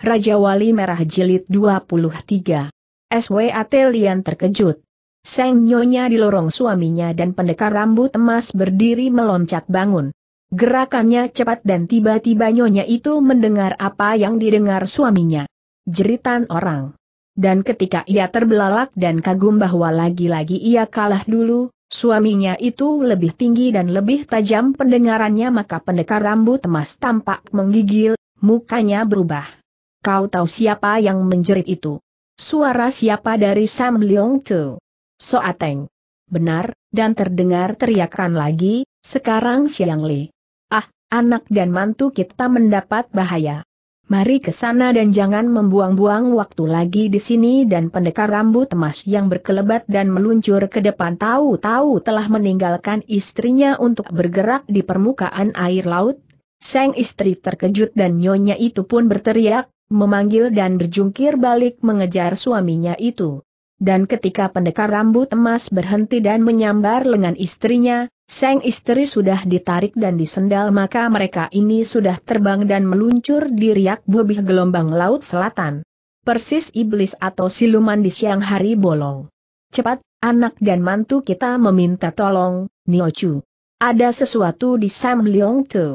Raja Wali Merah Jilid 23. SWAT Lian terkejut. Seng Nyonya di lorong suaminya dan pendekar rambut emas berdiri meloncat bangun. Gerakannya cepat dan tiba-tiba Nyonya itu mendengar apa yang didengar suaminya. Jeritan orang. Dan ketika ia terbelalak dan kagum bahwa lagi-lagi ia kalah dulu, Suaminya itu lebih tinggi dan lebih tajam pendengarannya maka pendekar rambut emas tampak menggigil, mukanya berubah. Kau tahu siapa yang menjerit itu? Suara siapa dari Sam Leong Chu? Soateng. Benar, dan terdengar teriakan lagi, sekarang Xiang Li. Ah, anak dan mantu kita mendapat bahaya. Mari ke sana dan jangan membuang-buang waktu lagi di sini dan pendekar rambut emas yang berkelebat dan meluncur ke depan tahu-tahu telah meninggalkan istrinya untuk bergerak di permukaan air laut. Sang istri terkejut dan nyonya itu pun berteriak, memanggil dan berjungkir balik mengejar suaminya itu. Dan ketika pendekar rambut emas berhenti dan menyambar lengan istrinya, sang istri sudah ditarik dan disendal maka mereka ini sudah terbang dan meluncur di riak bubih gelombang laut selatan. Persis iblis atau siluman di siang hari bolong. Cepat, anak dan mantu kita meminta tolong, Niochu. Ada sesuatu di Sam Leong Tu.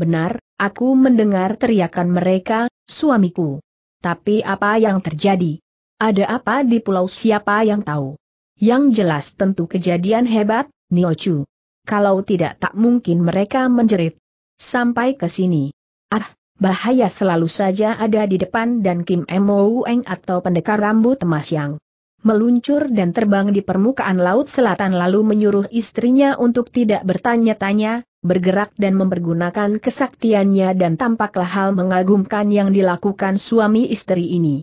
Benar, aku mendengar teriakan mereka, suamiku. Tapi apa yang terjadi? Ada apa di pulau siapa yang tahu? Yang jelas tentu kejadian hebat, Niochu. Kalau tidak tak mungkin mereka menjerit. Sampai ke sini. Ah, bahaya selalu saja ada di depan dan Kim Mo Eng atau pendekar rambut emas yang meluncur dan terbang di permukaan laut selatan lalu menyuruh istrinya untuk tidak bertanya-tanya, bergerak dan mempergunakan kesaktiannya dan tampaklah hal mengagumkan yang dilakukan suami istri ini.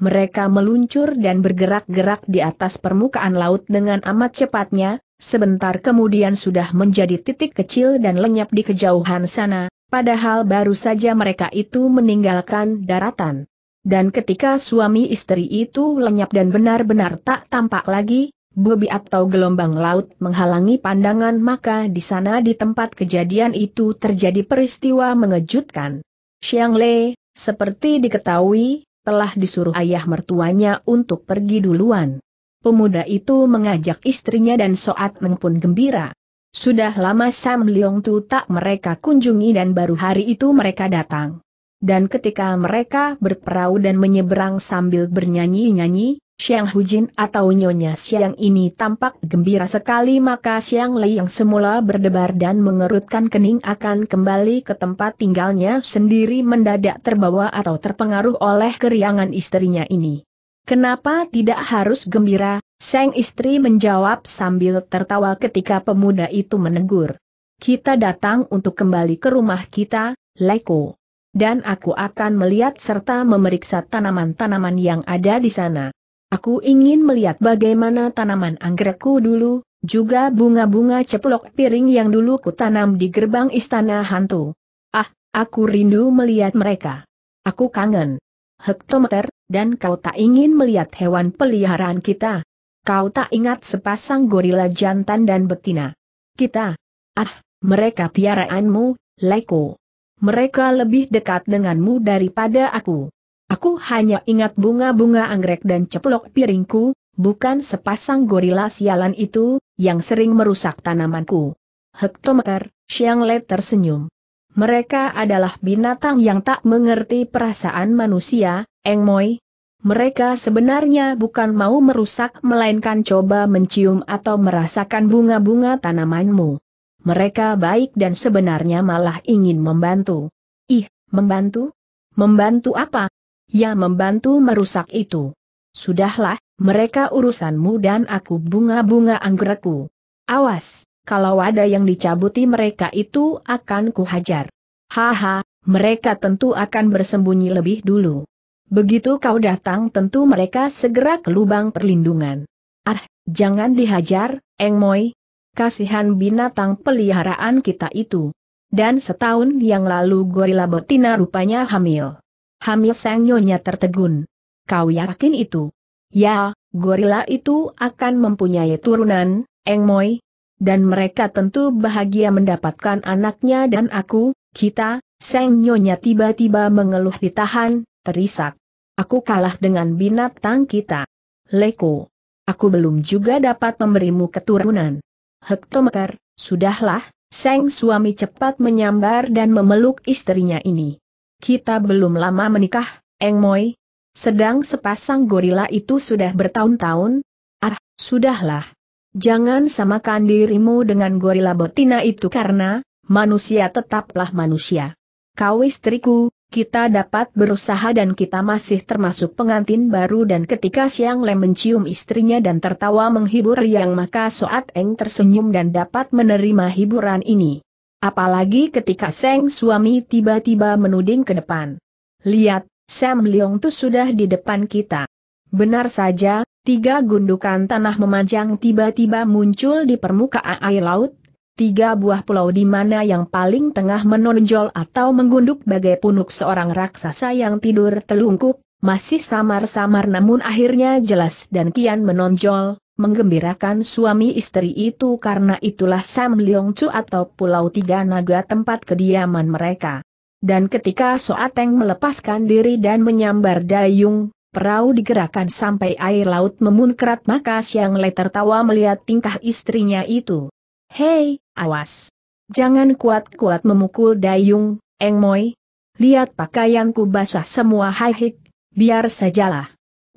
Mereka meluncur dan bergerak-gerak di atas permukaan laut dengan amat cepatnya, sebentar kemudian sudah menjadi titik kecil dan lenyap di kejauhan sana, padahal baru saja mereka itu meninggalkan daratan. Dan ketika suami istri itu lenyap dan benar-benar tak tampak lagi, Bobi atau gelombang laut menghalangi pandangan maka di sana di tempat kejadian itu terjadi peristiwa mengejutkan. Xiang Le, seperti diketahui, telah disuruh ayah mertuanya untuk pergi duluan. Pemuda itu mengajak istrinya dan Soat Meng pun gembira. Sudah lama Sam Leong Tu tak mereka kunjungi dan baru hari itu mereka datang. Dan ketika mereka berperahu dan menyeberang sambil bernyanyi-nyanyi, Xiang Hujin atau Nyonya Xiang ini tampak gembira sekali maka Xiang Lei yang semula berdebar dan mengerutkan kening akan kembali ke tempat tinggalnya sendiri mendadak terbawa atau terpengaruh oleh keriangan istrinya ini. Kenapa tidak harus gembira? Sang istri menjawab sambil tertawa ketika pemuda itu menegur. Kita datang untuk kembali ke rumah kita, Leko. Dan aku akan melihat serta memeriksa tanaman-tanaman yang ada di sana. Aku ingin melihat bagaimana tanaman anggrekku dulu, juga bunga-bunga ceplok piring yang dulu kutanam di gerbang istana hantu. Ah, aku rindu melihat mereka. Aku kangen. Hektometer, dan kau tak ingin melihat hewan peliharaan kita. Kau tak ingat sepasang gorila jantan dan betina. Kita. Ah, mereka piaraanmu, Leko. Mereka lebih dekat denganmu daripada aku. Aku hanya ingat bunga-bunga anggrek dan ceplok piringku, bukan sepasang gorila sialan itu, yang sering merusak tanamanku. Hektometer, Xiang Le tersenyum. Mereka adalah binatang yang tak mengerti perasaan manusia, Eng Moi. Mereka sebenarnya bukan mau merusak melainkan coba mencium atau merasakan bunga-bunga tanamanmu. Mereka baik dan sebenarnya malah ingin membantu. Ih, membantu? Membantu apa? Yang membantu merusak itu. Sudahlah, mereka urusanmu dan aku bunga-bunga anggrekku. Awas, kalau ada yang dicabuti mereka itu akan kuhajar. Haha, mereka tentu akan bersembunyi lebih dulu. Begitu kau datang tentu mereka segera ke lubang perlindungan. Ah, jangan dihajar, Engmoy. Kasihan binatang peliharaan kita itu. Dan setahun yang lalu gorila betina rupanya hamil. Hamil sang nyonya tertegun. Kau yakin itu? Ya, gorila itu akan mempunyai turunan, Eng Engmoy. Dan mereka tentu bahagia mendapatkan anaknya dan aku, kita, sang nyonya tiba-tiba mengeluh ditahan, terisak. Aku kalah dengan binatang kita. Leko. Aku belum juga dapat memberimu keturunan. Hektometer, sudahlah, sang suami cepat menyambar dan memeluk istrinya ini kita belum lama menikah, Eng Moi. Sedang sepasang gorila itu sudah bertahun-tahun. Ah, sudahlah. Jangan samakan dirimu dengan gorila betina itu karena, manusia tetaplah manusia. Kau istriku, kita dapat berusaha dan kita masih termasuk pengantin baru dan ketika Siang Lem mencium istrinya dan tertawa menghibur Yang maka Soat Eng tersenyum dan dapat menerima hiburan ini. Apalagi ketika Seng suami tiba-tiba menuding ke depan. Lihat, Sam Leong tuh sudah di depan kita. Benar saja, tiga gundukan tanah memanjang tiba-tiba muncul di permukaan air laut, tiga buah pulau di mana yang paling tengah menonjol atau menggunduk bagai punuk seorang raksasa yang tidur telungkup, masih samar-samar namun akhirnya jelas dan kian menonjol, menggembirakan suami istri itu karena itulah Sam Leong Chu atau Pulau Tiga Naga tempat kediaman mereka. Dan ketika Soateng melepaskan diri dan menyambar dayung, perahu digerakkan sampai air laut memunkrat maka Siang Le tertawa melihat tingkah istrinya itu. Hei, awas! Jangan kuat-kuat memukul dayung, Eng Moi. Lihat pakaianku basah semua Haihik, biar sajalah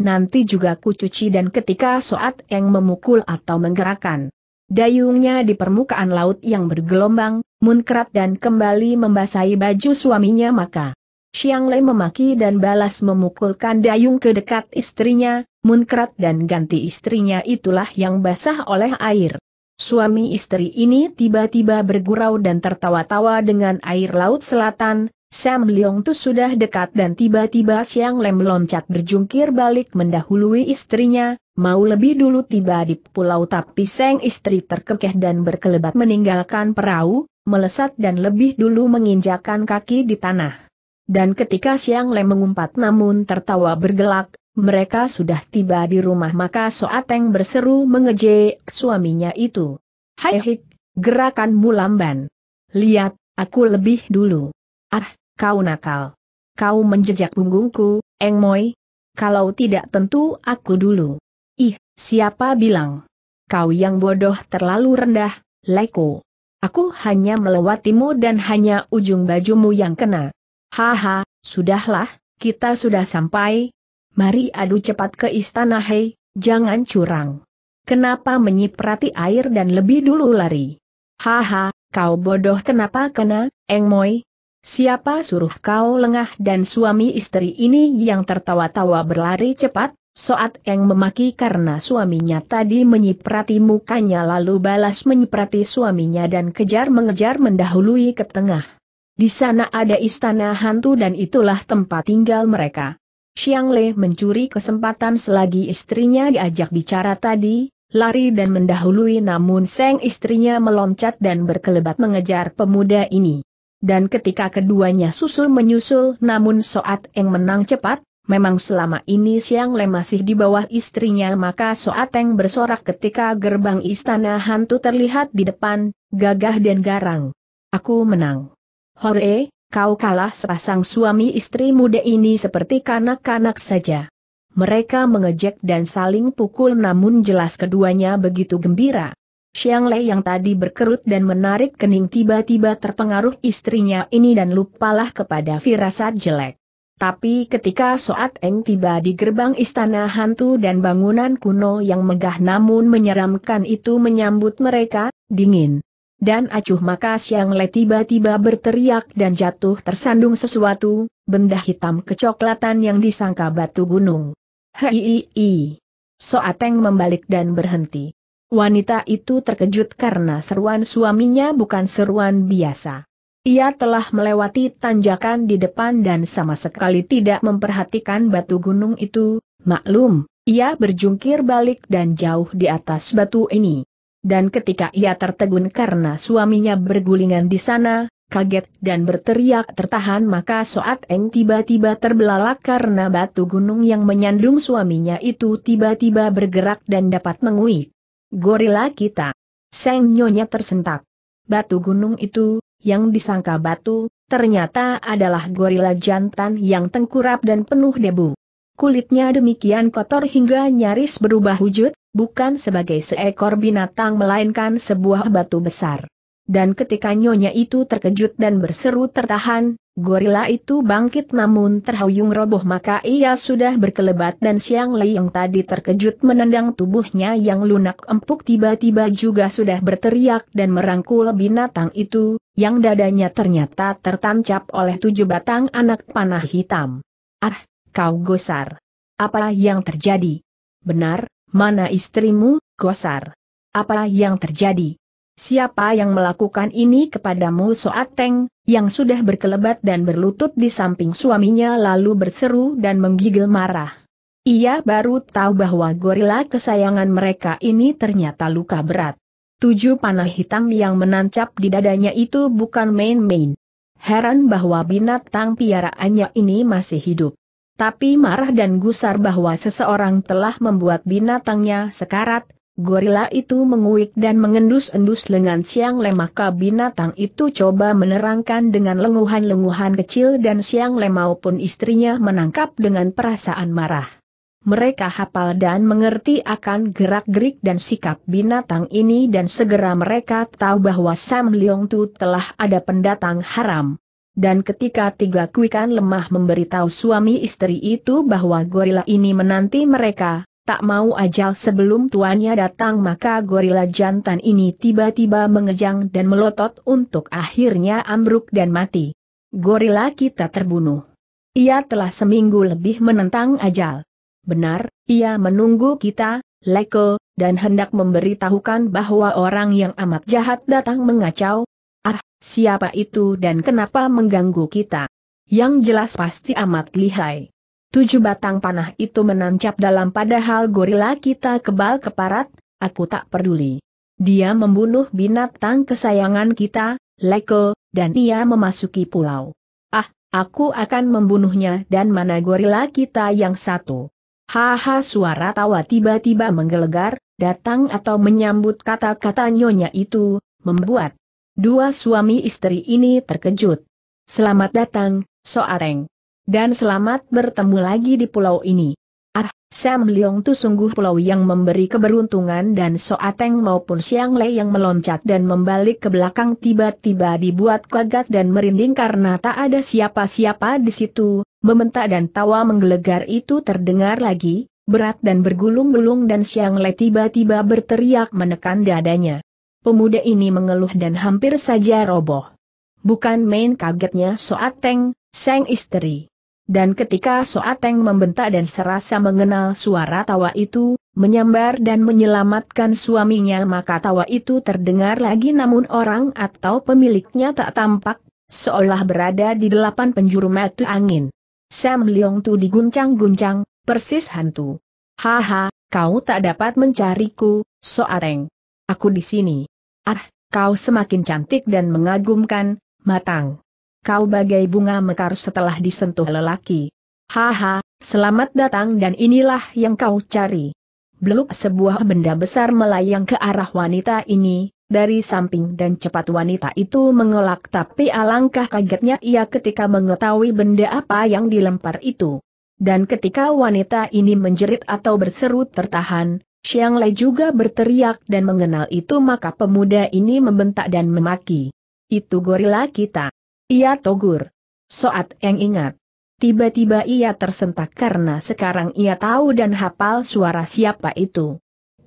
nanti juga kucuci dan ketika Soat yang memukul atau menggerakkan dayungnya di permukaan laut yang bergelombang, munkrat dan kembali membasahi baju suaminya maka Siang Lei memaki dan balas memukulkan dayung ke dekat istrinya, munkrat dan ganti istrinya itulah yang basah oleh air. Suami istri ini tiba-tiba bergurau dan tertawa-tawa dengan air laut selatan, Sam Leong Tu sudah dekat dan tiba-tiba Siang Lem meloncat berjungkir balik mendahului istrinya, mau lebih dulu tiba di pulau tapi Seng istri terkekeh dan berkelebat meninggalkan perahu, melesat dan lebih dulu menginjakan kaki di tanah. Dan ketika Siang Lem mengumpat namun tertawa bergelak, mereka sudah tiba di rumah maka Soateng berseru mengejek suaminya itu. Hai hik, gerakanmu lamban. Lihat, aku lebih dulu. Ah, Kau nakal. Kau menjejak punggungku, Eng Moi. Kalau tidak tentu aku dulu. Ih, siapa bilang? Kau yang bodoh terlalu rendah, Leko. Aku hanya melewatimu dan hanya ujung bajumu yang kena. Haha, sudahlah, kita sudah sampai. Mari adu cepat ke istana hei, jangan curang. Kenapa menyiprati air dan lebih dulu lari? Haha, kau bodoh kenapa kena, Eng Moi? Siapa suruh kau lengah dan suami istri ini yang tertawa-tawa berlari cepat? Soat Eng memaki karena suaminya tadi menyiprati mukanya lalu balas menyiprati suaminya dan kejar-mengejar mendahului ke tengah. Di sana ada istana hantu dan itulah tempat tinggal mereka. Xiang Le mencuri kesempatan selagi istrinya diajak bicara tadi, lari dan mendahului namun Seng istrinya meloncat dan berkelebat mengejar pemuda ini dan ketika keduanya susul-menyusul namun Soat Eng menang cepat, memang selama ini Siang Le masih di bawah istrinya maka Soat Eng bersorak ketika gerbang istana hantu terlihat di depan, gagah dan garang. Aku menang. Hore, kau kalah sepasang suami istri muda ini seperti kanak-kanak saja. Mereka mengejek dan saling pukul namun jelas keduanya begitu gembira. Xiang Lei yang tadi berkerut dan menarik kening tiba-tiba terpengaruh istrinya ini dan lupalah kepada firasat jelek. Tapi ketika Soat Eng tiba di gerbang istana hantu dan bangunan kuno yang megah namun menyeramkan itu menyambut mereka, dingin. Dan acuh maka Xiang Lei tiba-tiba berteriak dan jatuh tersandung sesuatu, benda hitam kecoklatan yang disangka batu gunung. Hei, Soat Eng membalik dan berhenti. Wanita itu terkejut karena seruan suaminya bukan seruan biasa. Ia telah melewati tanjakan di depan dan sama sekali tidak memperhatikan batu gunung itu, maklum, ia berjungkir balik dan jauh di atas batu ini. Dan ketika ia tertegun karena suaminya bergulingan di sana, kaget dan berteriak tertahan maka Soat Eng tiba-tiba terbelalak karena batu gunung yang menyandung suaminya itu tiba-tiba bergerak dan dapat menguik gorila kita. Seng Nyonya tersentak. Batu gunung itu, yang disangka batu, ternyata adalah gorila jantan yang tengkurap dan penuh debu. Kulitnya demikian kotor hingga nyaris berubah wujud, bukan sebagai seekor binatang melainkan sebuah batu besar. Dan ketika nyonya itu terkejut dan berseru tertahan, gorila itu bangkit namun terhuyung roboh maka ia sudah berkelebat dan siang yang tadi terkejut menendang tubuhnya yang lunak empuk tiba-tiba juga sudah berteriak dan merangkul binatang itu, yang dadanya ternyata tertancap oleh tujuh batang anak panah hitam. Ah, kau gosar. Apa yang terjadi? Benar, mana istrimu, gosar? Apa yang terjadi? Siapa yang melakukan ini kepadamu Soateng? yang sudah berkelebat dan berlutut di samping suaminya lalu berseru dan menggigil marah. Ia baru tahu bahwa gorila kesayangan mereka ini ternyata luka berat. Tujuh panah hitam yang menancap di dadanya itu bukan main-main. Heran bahwa binatang piaraannya ini masih hidup. Tapi marah dan gusar bahwa seseorang telah membuat binatangnya sekarat, Gorila itu menguik dan mengendus-endus lengan siang maka binatang itu coba menerangkan dengan lenguhan-lenguhan kecil dan siang maupun istrinya menangkap dengan perasaan marah. Mereka hafal dan mengerti akan gerak-gerik dan sikap binatang ini dan segera mereka tahu bahwa Sam Leong Tu telah ada pendatang haram. Dan ketika tiga kuikan lemah memberitahu suami istri itu bahwa gorila ini menanti mereka, tak mau ajal sebelum tuannya datang maka gorila jantan ini tiba-tiba mengejang dan melotot untuk akhirnya ambruk dan mati. Gorila kita terbunuh. Ia telah seminggu lebih menentang ajal. Benar, ia menunggu kita, Leko, dan hendak memberitahukan bahwa orang yang amat jahat datang mengacau. Ah, siapa itu dan kenapa mengganggu kita? Yang jelas pasti amat lihai. Tujuh batang panah itu menancap dalam padahal gorila kita kebal keparat, aku tak peduli. Dia membunuh binatang kesayangan kita, Leko, dan ia memasuki pulau. Ah, aku akan membunuhnya dan mana gorila kita yang satu. Haha suara tawa tiba-tiba menggelegar, datang atau menyambut kata-kata nyonya itu, membuat dua suami istri ini terkejut. Selamat datang, Soareng. Dan selamat bertemu lagi di pulau ini. Ah, Sam Leong tu sungguh pulau yang memberi keberuntungan dan Soateng maupun Siang Le yang meloncat dan membalik ke belakang tiba-tiba dibuat kaget dan merinding karena tak ada siapa-siapa di situ, Mementak dan tawa menggelegar itu terdengar lagi, berat dan bergulung-gulung dan Siang Le tiba-tiba berteriak menekan dadanya. Pemuda ini mengeluh dan hampir saja roboh. Bukan main kagetnya Soateng, sang istri. Dan ketika Soateng membentak dan serasa mengenal suara tawa itu, menyambar dan menyelamatkan suaminya maka tawa itu terdengar lagi namun orang atau pemiliknya tak tampak, seolah berada di delapan penjuru mata angin. Sam Leong Tu diguncang-guncang, persis hantu. Haha, kau tak dapat mencariku, Soateng. Aku di sini. Ah, kau semakin cantik dan mengagumkan, matang kau bagai bunga mekar setelah disentuh lelaki. Haha, selamat datang dan inilah yang kau cari. Beluk sebuah benda besar melayang ke arah wanita ini, dari samping dan cepat wanita itu mengelak tapi alangkah kagetnya ia ketika mengetahui benda apa yang dilempar itu. Dan ketika wanita ini menjerit atau berseru tertahan, Xiang Lei juga berteriak dan mengenal itu maka pemuda ini membentak dan memaki. Itu gorila kita. Ia togur. Soat yang ingat. Tiba-tiba ia tersentak karena sekarang ia tahu dan hafal suara siapa itu.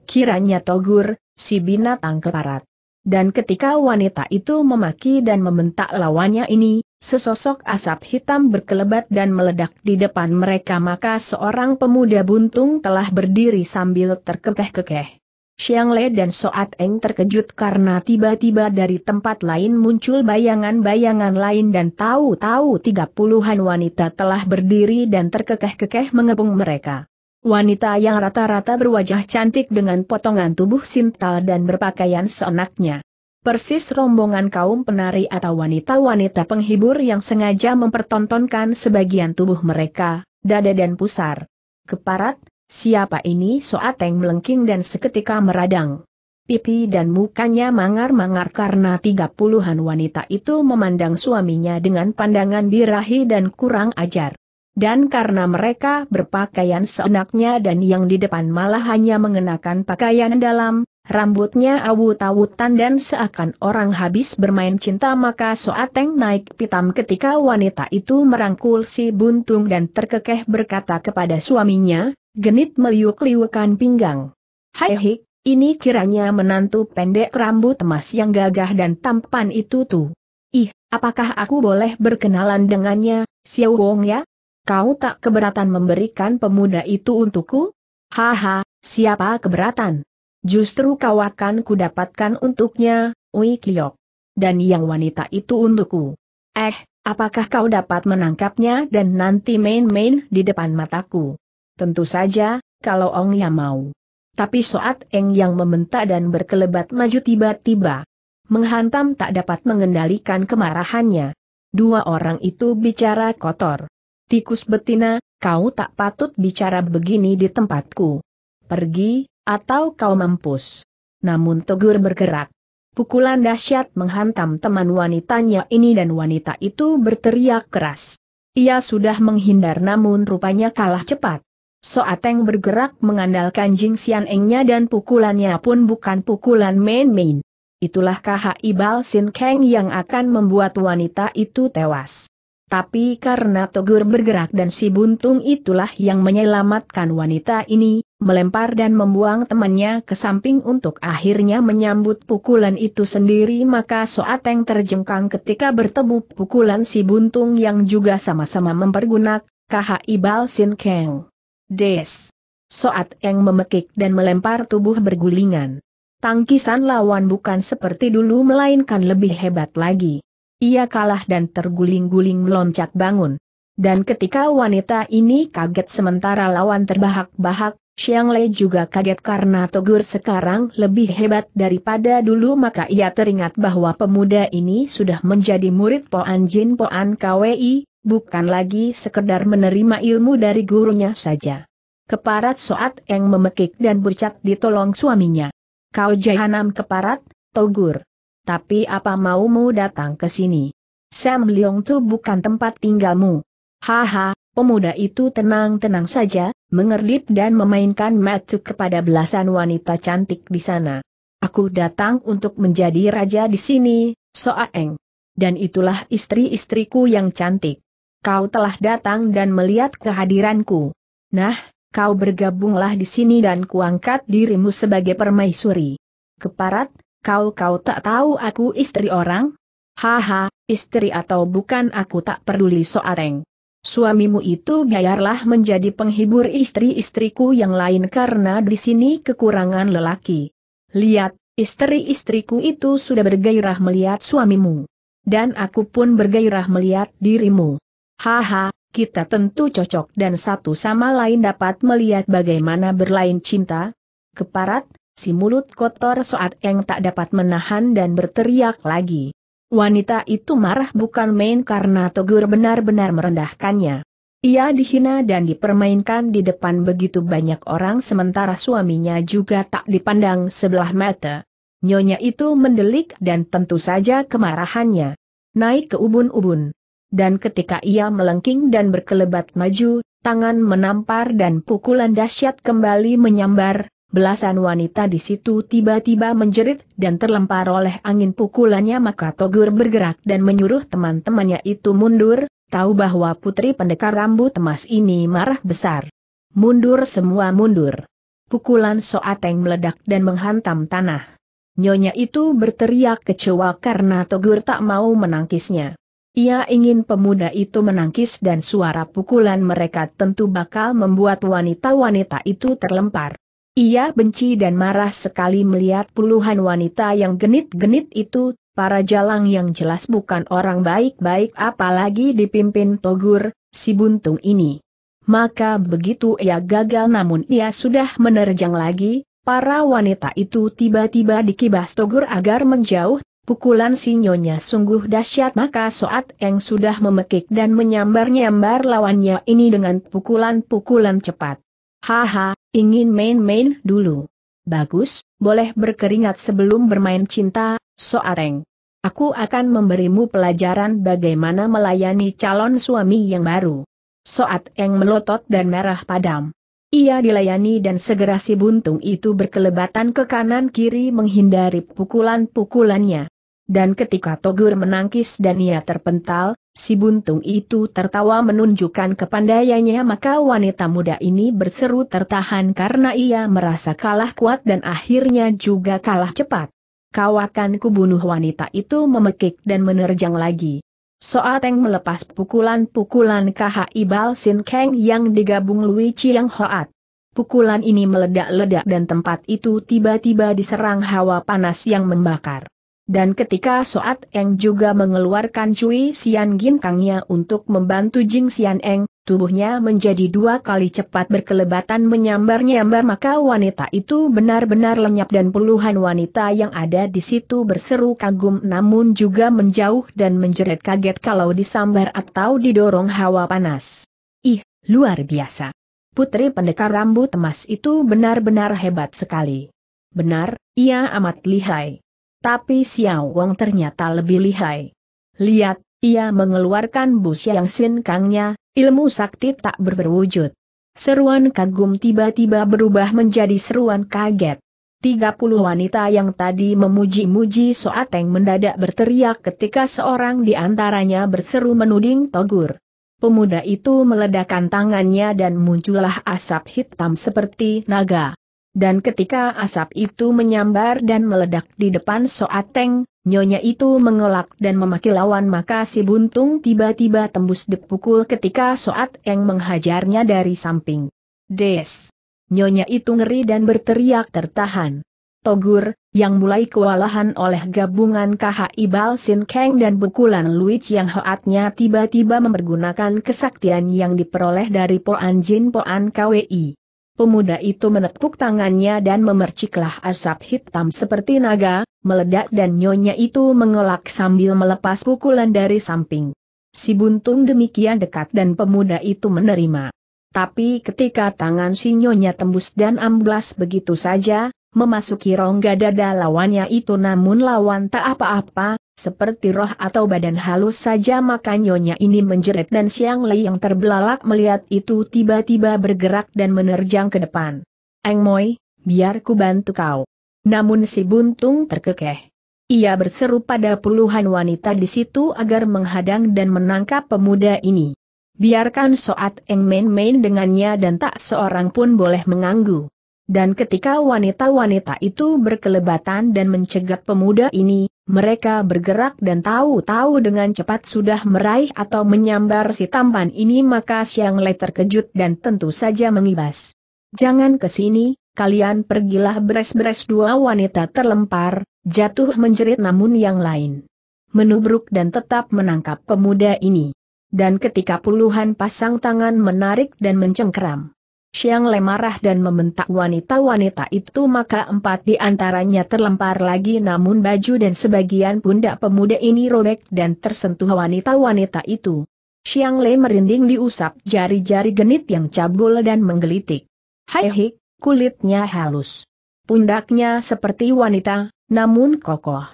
Kiranya togur, si binatang keparat. Dan ketika wanita itu memaki dan membentak lawannya ini, sesosok asap hitam berkelebat dan meledak di depan mereka maka seorang pemuda buntung telah berdiri sambil terkekeh-kekeh. Xiang Le dan Soat Eng terkejut karena tiba-tiba dari tempat lain muncul bayangan-bayangan lain dan tahu-tahu tiga puluhan wanita telah berdiri dan terkekeh-kekeh mengepung mereka. Wanita yang rata-rata berwajah cantik dengan potongan tubuh sintal dan berpakaian seenaknya. Persis rombongan kaum penari atau wanita-wanita penghibur yang sengaja mempertontonkan sebagian tubuh mereka, dada dan pusar. Keparat, Siapa ini Soateng melengking dan seketika meradang. Pipi dan mukanya mangar-mangar karena tiga puluhan wanita itu memandang suaminya dengan pandangan birahi dan kurang ajar. Dan karena mereka berpakaian seenaknya dan yang di depan malah hanya mengenakan pakaian dalam, Rambutnya awut-awutan dan seakan orang habis bermain cinta maka Soateng naik pitam ketika wanita itu merangkul si buntung dan terkekeh berkata kepada suaminya, genit meliuk-liukan pinggang. Hai hik, ini kiranya menantu pendek rambut emas yang gagah dan tampan itu tuh. Ih, apakah aku boleh berkenalan dengannya, Xiao Wong ya? Kau tak keberatan memberikan pemuda itu untukku? Haha, siapa keberatan? Justru kau akan dapatkan untuknya, ui Kiyok. Dan yang wanita itu untukku. Eh, apakah kau dapat menangkapnya dan nanti main-main di depan mataku? Tentu saja, kalau Ong yang mau. Tapi saat Eng yang membentak dan berkelebat maju tiba-tiba. Menghantam tak dapat mengendalikan kemarahannya. Dua orang itu bicara kotor. Tikus betina, kau tak patut bicara begini di tempatku. Pergi, atau kau mampus. Namun Togur bergerak. Pukulan dahsyat menghantam teman wanitanya ini dan wanita itu berteriak keras. Ia sudah menghindar namun rupanya kalah cepat. Soateng bergerak mengandalkan Jing Xian engnya dan pukulannya pun bukan pukulan main-main. Itulah KHI Bal Sin keng yang akan membuat wanita itu tewas. Tapi karena Togur bergerak dan si buntung itulah yang menyelamatkan wanita ini, melempar dan membuang temannya ke samping untuk akhirnya menyambut pukulan itu sendiri maka Soateng terjengkang ketika bertemu pukulan si buntung yang juga sama-sama mempergunak, KH Ibal Sin Keng. Des. Soateng memekik dan melempar tubuh bergulingan. Tangkisan lawan bukan seperti dulu melainkan lebih hebat lagi. Ia kalah dan terguling-guling meloncat bangun. Dan ketika wanita ini kaget sementara lawan terbahak-bahak, Xiang Lei juga kaget karena Togur sekarang lebih hebat daripada dulu maka ia teringat bahwa pemuda ini sudah menjadi murid Poan Jin Poan KWI, bukan lagi sekedar menerima ilmu dari gurunya saja. Keparat Soat Eng memekik dan bercat ditolong suaminya. Kau jahanam keparat, Togur tapi apa maumu datang ke sini? Sam Leong Tu bukan tempat tinggalmu. Haha, pemuda itu tenang-tenang saja, mengerdip dan memainkan matuk kepada belasan wanita cantik di sana. Aku datang untuk menjadi raja di sini, Soaeng. Dan itulah istri-istriku yang cantik. Kau telah datang dan melihat kehadiranku. Nah, kau bergabunglah di sini dan kuangkat dirimu sebagai permaisuri. Keparat, Kau-kau tak tahu aku istri orang? Haha, istri atau bukan aku tak peduli soareng. Suamimu itu biarlah menjadi penghibur istri-istriku yang lain karena di sini kekurangan lelaki. Lihat, istri-istriku itu sudah bergairah melihat suamimu. Dan aku pun bergairah melihat dirimu. Haha, kita tentu cocok dan satu sama lain dapat melihat bagaimana berlain cinta. Keparat si mulut kotor saat Eng tak dapat menahan dan berteriak lagi. Wanita itu marah bukan main karena Togur benar-benar merendahkannya. Ia dihina dan dipermainkan di depan begitu banyak orang sementara suaminya juga tak dipandang sebelah mata. Nyonya itu mendelik dan tentu saja kemarahannya naik ke ubun-ubun. Dan ketika ia melengking dan berkelebat maju, tangan menampar dan pukulan dahsyat kembali menyambar, Belasan wanita di situ tiba-tiba menjerit dan terlempar oleh angin pukulannya maka Togur bergerak dan menyuruh teman-temannya itu mundur, tahu bahwa putri pendekar rambut emas ini marah besar. Mundur semua mundur. Pukulan Soateng meledak dan menghantam tanah. Nyonya itu berteriak kecewa karena Togur tak mau menangkisnya. Ia ingin pemuda itu menangkis dan suara pukulan mereka tentu bakal membuat wanita-wanita itu terlempar. Ia benci dan marah sekali melihat puluhan wanita yang genit-genit itu, para jalang yang jelas bukan orang baik-baik apalagi dipimpin Togur, si buntung ini. Maka begitu ia gagal namun ia sudah menerjang lagi, para wanita itu tiba-tiba dikibas Togur agar menjauh, pukulan sinyonya sungguh dahsyat maka Soat Eng sudah memekik dan menyambar-nyambar lawannya ini dengan pukulan-pukulan cepat. Haha, ingin main-main dulu. Bagus, boleh berkeringat sebelum bermain cinta, Soareng. Aku akan memberimu pelajaran bagaimana melayani calon suami yang baru. Soat yang melotot dan merah padam. Ia dilayani dan segera si buntung itu berkelebatan ke kanan kiri menghindari pukulan-pukulannya. Dan ketika Togur menangkis dan ia terpental, si buntung itu tertawa menunjukkan kepandaiannya maka wanita muda ini berseru tertahan karena ia merasa kalah kuat dan akhirnya juga kalah cepat. Kau akan kubunuh wanita itu memekik dan menerjang lagi. Soateng melepas pukulan-pukulan KHI Balsin Kang yang digabung Lui Chiang Hoat. Pukulan ini meledak-ledak dan tempat itu tiba-tiba diserang hawa panas yang membakar. Dan ketika Soat Eng juga mengeluarkan Cui Sian Gin Kangnya untuk membantu Jing Sian Eng, tubuhnya menjadi dua kali cepat berkelebatan menyambar-nyambar maka wanita itu benar-benar lenyap dan puluhan wanita yang ada di situ berseru kagum namun juga menjauh dan menjerit kaget kalau disambar atau didorong hawa panas. Ih, luar biasa. Putri pendekar rambut emas itu benar-benar hebat sekali. Benar, ia amat lihai. Tapi Xiao Wang ternyata lebih lihai. Lihat, ia mengeluarkan bus yang sinkangnya, ilmu sakti tak berwujud. Seruan kagum tiba-tiba berubah menjadi seruan kaget. Tiga puluh wanita yang tadi memuji-muji Soateng mendadak berteriak ketika seorang di antaranya berseru menuding Togur. Pemuda itu meledakkan tangannya dan muncullah asap hitam seperti naga dan ketika asap itu menyambar dan meledak di depan Soateng, nyonya itu mengelak dan memaki lawan maka si buntung tiba-tiba tembus dipukul ketika Soateng menghajarnya dari samping. Des! Nyonya itu ngeri dan berteriak tertahan. Togur, yang mulai kewalahan oleh gabungan KHI Balsin Kang dan bekulan Lui yang Hoatnya tiba-tiba mempergunakan kesaktian yang diperoleh dari Poan Jin Poan KWI. Pemuda itu menepuk tangannya dan memerciklah asap hitam seperti naga, meledak dan nyonya itu mengelak sambil melepas pukulan dari samping. Si buntung demikian dekat dan pemuda itu menerima. Tapi ketika tangan si nyonya tembus dan amblas begitu saja, memasuki rongga dada lawannya itu namun lawan tak apa-apa, seperti roh atau badan halus saja maka nyonya ini menjerit dan Siang Lei yang terbelalak melihat itu tiba-tiba bergerak dan menerjang ke depan. Eng Moi, biar ku bantu kau. Namun si buntung terkekeh. Ia berseru pada puluhan wanita di situ agar menghadang dan menangkap pemuda ini. Biarkan Soat Eng main-main dengannya dan tak seorang pun boleh mengganggu. Dan ketika wanita-wanita itu berkelebatan dan mencegat pemuda ini, mereka bergerak dan tahu-tahu dengan cepat sudah meraih atau menyambar si tampan ini maka siang Le terkejut dan tentu saja mengibas. Jangan ke sini, kalian pergilah beres-beres dua wanita terlempar, jatuh menjerit namun yang lain. Menubruk dan tetap menangkap pemuda ini. Dan ketika puluhan pasang tangan menarik dan mencengkeram. Siang Le marah dan membentak wanita-wanita itu maka empat di antaranya terlempar lagi namun baju dan sebagian pundak pemuda ini robek dan tersentuh wanita-wanita itu. Siang Le merinding diusap jari-jari genit yang cabul dan menggelitik. Hai hik, kulitnya halus. Pundaknya seperti wanita, namun kokoh.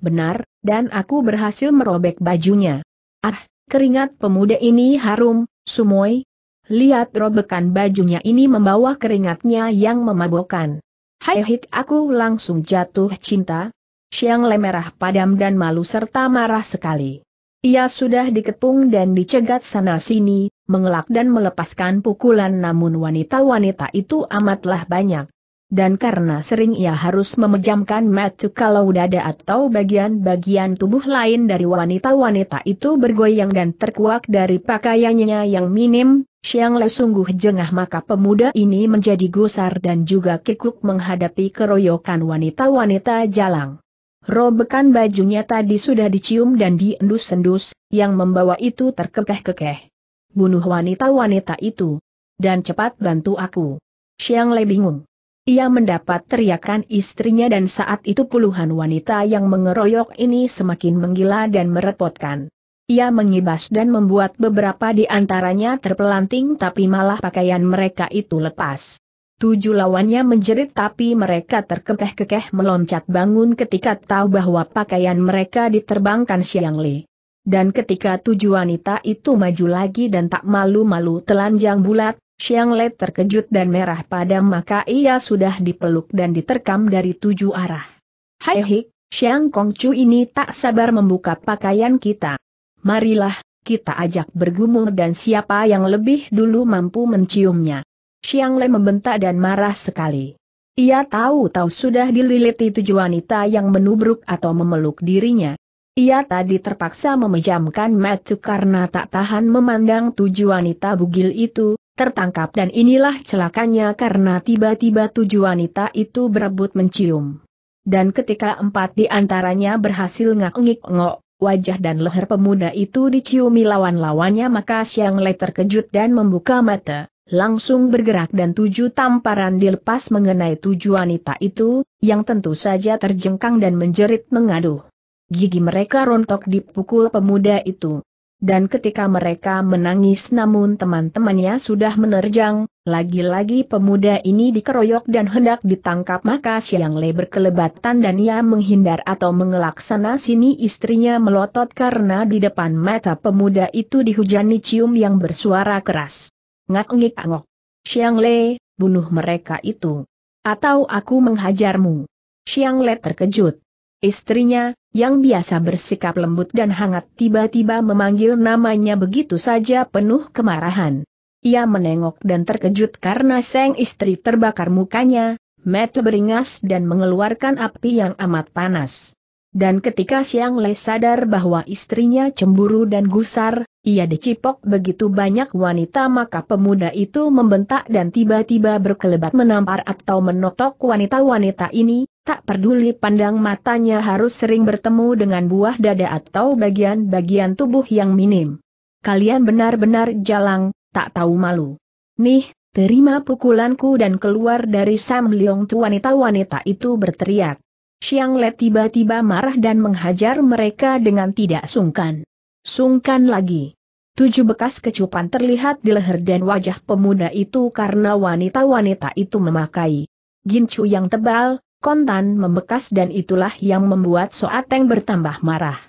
Benar, dan aku berhasil merobek bajunya. Ah, keringat pemuda ini harum, Sumoy, lihat robekan bajunya ini membawa keringatnya yang memabokkan. Hai hit aku langsung jatuh cinta. Siang lemerah padam dan malu serta marah sekali. Ia sudah diketung dan dicegat sana-sini, mengelak dan melepaskan pukulan namun wanita-wanita itu amatlah banyak. Dan karena sering ia harus memejamkan mata kalau dada atau bagian-bagian tubuh lain dari wanita-wanita itu bergoyang dan terkuak dari pakaiannya yang minim, Xiang Le sungguh jengah maka pemuda ini menjadi gusar dan juga kikuk menghadapi keroyokan wanita-wanita jalang. Robekan bajunya tadi sudah dicium dan diendus-endus, yang membawa itu terkekeh-kekeh. Bunuh wanita-wanita itu. Dan cepat bantu aku. Xiang Le bingung. Ia mendapat teriakan istrinya dan saat itu puluhan wanita yang mengeroyok ini semakin menggila dan merepotkan. Ia mengibas dan membuat beberapa di antaranya terpelanting tapi malah pakaian mereka itu lepas. Tujuh lawannya menjerit tapi mereka terkekeh-kekeh meloncat bangun ketika tahu bahwa pakaian mereka diterbangkan siang Li. Dan ketika tujuh wanita itu maju lagi dan tak malu-malu telanjang bulat, Siang Le terkejut dan merah padam. maka ia sudah dipeluk dan diterkam dari tujuh arah. Hai hik, Kong Kongcu ini tak sabar membuka pakaian kita marilah, kita ajak bergumul dan siapa yang lebih dulu mampu menciumnya. Xiang Le membentak dan marah sekali. Ia tahu-tahu sudah dililiti tujuh wanita yang menubruk atau memeluk dirinya. Ia tadi terpaksa memejamkan mata karena tak tahan memandang tujuh wanita bugil itu, tertangkap dan inilah celakanya karena tiba-tiba tujuh wanita itu berebut mencium. Dan ketika empat di antaranya berhasil ngak-ngik ngok wajah dan leher pemuda itu diciumi lawan-lawannya maka Siang Le terkejut dan membuka mata, langsung bergerak dan tujuh tamparan dilepas mengenai tujuh wanita itu, yang tentu saja terjengkang dan menjerit mengaduh. Gigi mereka rontok dipukul pemuda itu, dan ketika mereka menangis namun teman-temannya sudah menerjang, lagi-lagi pemuda ini dikeroyok dan hendak ditangkap maka Siang Le berkelebatan dan ia menghindar atau mengelak sana sini istrinya melotot karena di depan mata pemuda itu dihujani cium yang bersuara keras. Ngak-ngik angok. Siang Le, bunuh mereka itu. Atau aku menghajarmu. Siang Le terkejut. Istrinya, yang biasa bersikap lembut dan hangat tiba-tiba memanggil namanya begitu saja penuh kemarahan. Ia menengok dan terkejut karena sang istri terbakar mukanya, mata beringas dan mengeluarkan api yang amat panas. Dan ketika Siang Le sadar bahwa istrinya cemburu dan gusar, ia dicipok begitu banyak wanita maka pemuda itu membentak dan tiba-tiba berkelebat menampar atau menotok wanita-wanita ini, tak peduli pandang matanya harus sering bertemu dengan buah dada atau bagian-bagian tubuh yang minim. Kalian benar-benar jalang, tak tahu malu. Nih, terima pukulanku dan keluar dari Sam Leong tu wanita-wanita itu berteriak. Xiang Le tiba-tiba marah dan menghajar mereka dengan tidak sungkan sungkan lagi. Tujuh bekas kecupan terlihat di leher dan wajah pemuda itu karena wanita-wanita itu memakai gincu yang tebal, kontan membekas dan itulah yang membuat Soateng bertambah marah.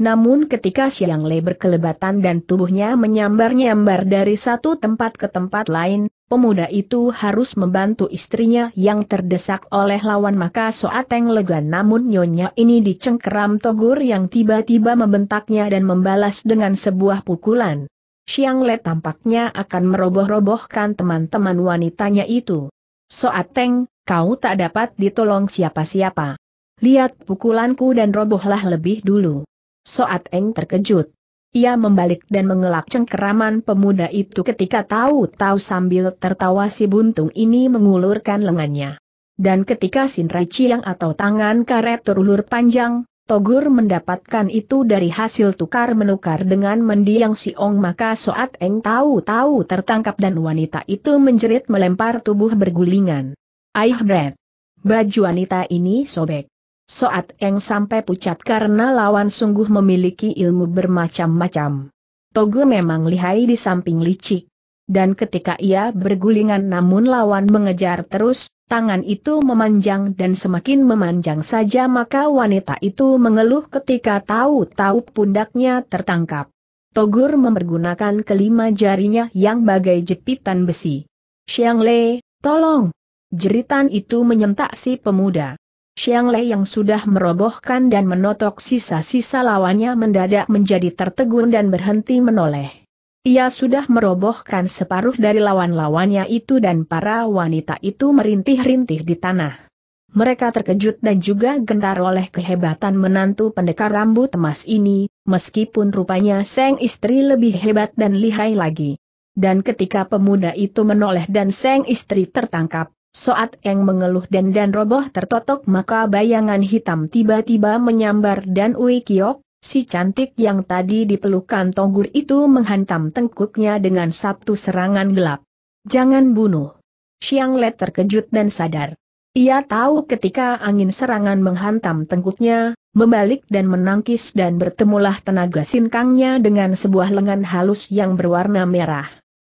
Namun ketika Siang Le berkelebatan dan tubuhnya menyambar-nyambar dari satu tempat ke tempat lain, pemuda itu harus membantu istrinya yang terdesak oleh lawan maka Soateng lega namun nyonya ini dicengkeram Togur yang tiba-tiba membentaknya dan membalas dengan sebuah pukulan. Siang Le tampaknya akan meroboh-robohkan teman-teman wanitanya itu. Soateng, kau tak dapat ditolong siapa-siapa. Lihat pukulanku dan robohlah lebih dulu. Soat Eng terkejut. Ia membalik dan mengelak cengkeraman pemuda itu ketika tahu-tahu sambil tertawa si buntung ini mengulurkan lengannya. Dan ketika Sinrai Chiang atau tangan karet terulur panjang, Togur mendapatkan itu dari hasil tukar-menukar dengan mendiang si Ong maka Soat Eng tahu-tahu tertangkap dan wanita itu menjerit melempar tubuh bergulingan. Aih Brad! Baju wanita ini sobek. Soat Eng sampai pucat karena lawan sungguh memiliki ilmu bermacam-macam. Togur memang lihai di samping licik. Dan ketika ia bergulingan namun lawan mengejar terus, tangan itu memanjang dan semakin memanjang saja maka wanita itu mengeluh ketika tahu-tahu pundaknya tertangkap. Togur mempergunakan kelima jarinya yang bagai jepitan besi. Xiang Le, tolong! Jeritan itu menyentak si pemuda. Xiang Lei yang sudah merobohkan dan menotok sisa-sisa lawannya mendadak menjadi tertegun dan berhenti menoleh. Ia sudah merobohkan separuh dari lawan-lawannya itu dan para wanita itu merintih-rintih di tanah. Mereka terkejut dan juga gentar oleh kehebatan menantu pendekar rambut emas ini, meskipun rupanya Seng istri lebih hebat dan lihai lagi. Dan ketika pemuda itu menoleh dan Seng istri tertangkap, Soat Eng mengeluh dan dan roboh tertotok maka bayangan hitam tiba-tiba menyambar dan Ui Kiok, si cantik yang tadi dipelukan Tonggur itu menghantam tengkuknya dengan satu serangan gelap. Jangan bunuh. Xiang Let terkejut dan sadar. Ia tahu ketika angin serangan menghantam tengkuknya, membalik dan menangkis dan bertemulah tenaga sinkangnya dengan sebuah lengan halus yang berwarna merah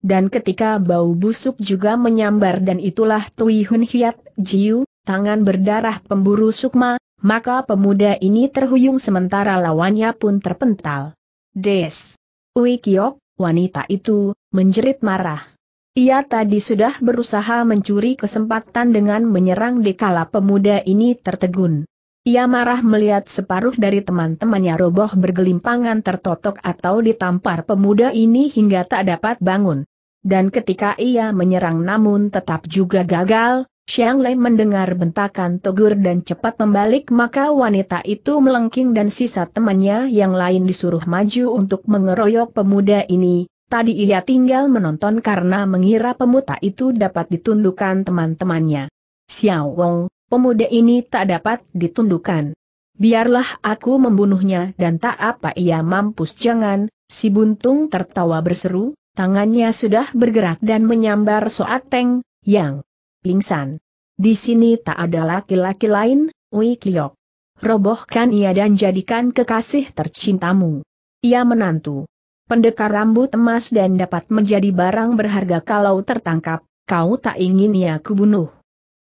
dan ketika bau busuk juga menyambar dan itulah Tui Hun Hiat Jiu, tangan berdarah pemburu sukma, maka pemuda ini terhuyung sementara lawannya pun terpental. Des! Ui Kiok, wanita itu, menjerit marah. Ia tadi sudah berusaha mencuri kesempatan dengan menyerang dikala pemuda ini tertegun. Ia marah melihat separuh dari teman-temannya roboh bergelimpangan tertotok atau ditampar pemuda ini hingga tak dapat bangun. Dan ketika ia menyerang namun tetap juga gagal, Xiang Lei mendengar bentakan togur dan cepat membalik maka wanita itu melengking dan sisa temannya yang lain disuruh maju untuk mengeroyok pemuda ini. Tadi ia tinggal menonton karena mengira pemuda itu dapat ditundukkan teman-temannya. Xiao Wong, pemuda ini tak dapat ditundukkan. Biarlah aku membunuhnya dan tak apa ia mampus jangan, si buntung tertawa berseru, Tangannya sudah bergerak dan menyambar Soat Teng, yang pingsan. Di sini tak ada laki-laki lain, Wei Kliok. Robohkan ia dan jadikan kekasih tercintamu. Ia menantu. Pendekar rambut emas dan dapat menjadi barang berharga kalau tertangkap, kau tak ingin ia kubunuh.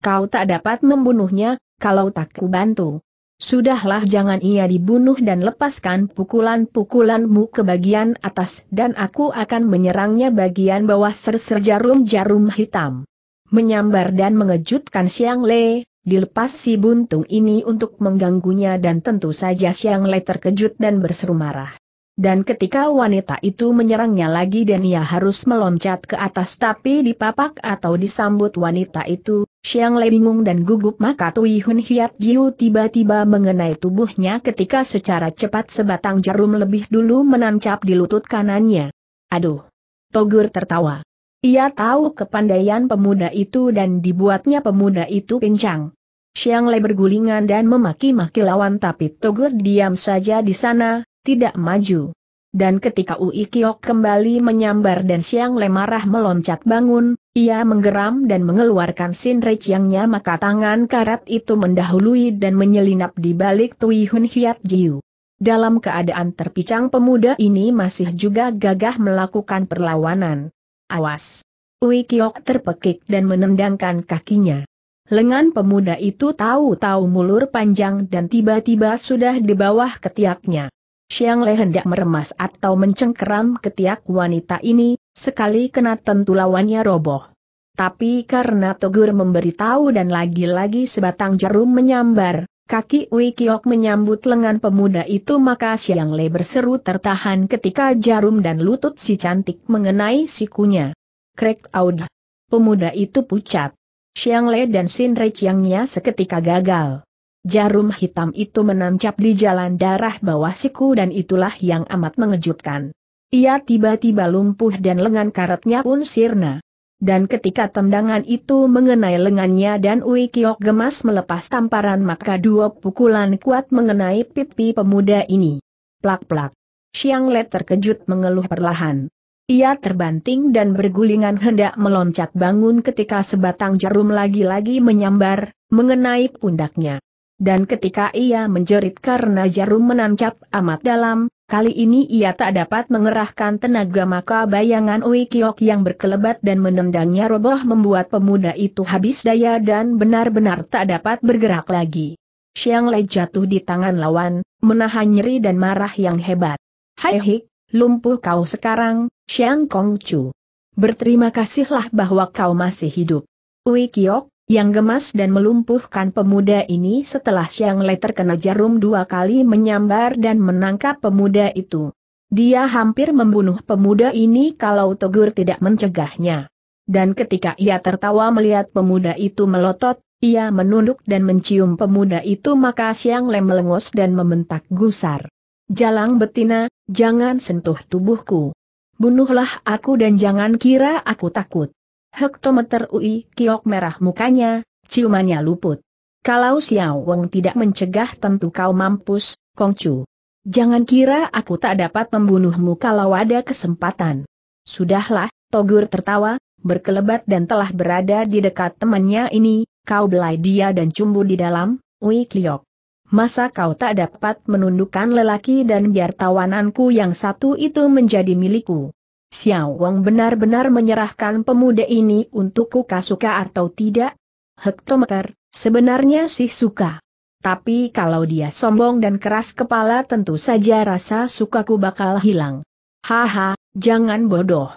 Kau tak dapat membunuhnya, kalau tak kubantu. Sudahlah jangan ia dibunuh dan lepaskan pukulan-pukulanmu ke bagian atas dan aku akan menyerangnya bagian bawah serser jarum-jarum hitam. Menyambar dan mengejutkan Siang Le, dilepas si buntung ini untuk mengganggunya dan tentu saja Siang Le terkejut dan berseru marah. Dan ketika wanita itu menyerangnya lagi dan ia harus meloncat ke atas tapi dipapak atau disambut wanita itu, Xiang Lei bingung dan gugup maka Tui Hun Hiat Jiu tiba-tiba mengenai tubuhnya ketika secara cepat sebatang jarum lebih dulu menancap di lutut kanannya. Aduh! Togur tertawa. Ia tahu kepandaian pemuda itu dan dibuatnya pemuda itu pincang. Xiang Lei bergulingan dan memaki-maki lawan tapi Togur diam saja di sana, tidak maju. Dan ketika Ui Kiok kembali menyambar dan Siang lemarah meloncat bangun, ia menggeram dan mengeluarkan sinre ciangnya maka tangan karat itu mendahului dan menyelinap di balik Tui Hun Hiat Jiu. Dalam keadaan terpicang pemuda ini masih juga gagah melakukan perlawanan. Awas! Ui Kiok terpekik dan menendangkan kakinya. Lengan pemuda itu tahu-tahu mulur panjang dan tiba-tiba sudah di bawah ketiaknya. Xiang Le hendak meremas atau mencengkeram ketiak wanita ini, sekali kena tentu lawannya roboh. Tapi karena Togur memberitahu dan lagi-lagi sebatang jarum menyambar, kaki Wikiok menyambut lengan pemuda itu maka Xiang Le berseru tertahan ketika jarum dan lutut si cantik mengenai sikunya. Krek Aud. Pemuda itu pucat. Xiang Le dan Sin Rechiangnya seketika gagal. Jarum hitam itu menancap di jalan darah bawah siku dan itulah yang amat mengejutkan. Ia tiba-tiba lumpuh dan lengan karetnya pun sirna. Dan ketika tendangan itu mengenai lengannya dan Ui Kiok gemas melepas tamparan maka dua pukulan kuat mengenai pipi pemuda ini. Plak-plak. Xiang Le terkejut mengeluh perlahan. Ia terbanting dan bergulingan hendak meloncat bangun ketika sebatang jarum lagi-lagi menyambar, mengenai pundaknya dan ketika ia menjerit karena jarum menancap amat dalam, kali ini ia tak dapat mengerahkan tenaga maka bayangan Ui Kiok yang berkelebat dan menendangnya roboh membuat pemuda itu habis daya dan benar-benar tak dapat bergerak lagi. Xiang Lei jatuh di tangan lawan, menahan nyeri dan marah yang hebat. Hai hik, lumpuh kau sekarang, Xiang Kong Chu. Berterima kasihlah bahwa kau masih hidup. Ui Kiok, yang gemas dan melumpuhkan pemuda ini setelah Xiang Lei terkena jarum dua kali menyambar dan menangkap pemuda itu. Dia hampir membunuh pemuda ini kalau Togur tidak mencegahnya. Dan ketika ia tertawa melihat pemuda itu melotot, ia menunduk dan mencium pemuda itu maka Xiang Lei melengos dan membentak gusar. Jalang betina, jangan sentuh tubuhku. Bunuhlah aku dan jangan kira aku takut. Hektometer UI, kiok merah mukanya, ciumannya luput. Kalau Xiao Wong tidak mencegah tentu kau mampus, Kongcu. Jangan kira aku tak dapat membunuhmu kalau ada kesempatan. Sudahlah, Togur tertawa, berkelebat dan telah berada di dekat temannya ini, kau belai dia dan cumbu di dalam, Ui Kiok. Masa kau tak dapat menundukkan lelaki dan biar tawananku yang satu itu menjadi milikku? Xiao Wang benar-benar menyerahkan pemuda ini untuk Kuka suka atau tidak? Hektometer, sebenarnya sih suka. Tapi kalau dia sombong dan keras kepala tentu saja rasa sukaku bakal hilang. Haha, jangan bodoh.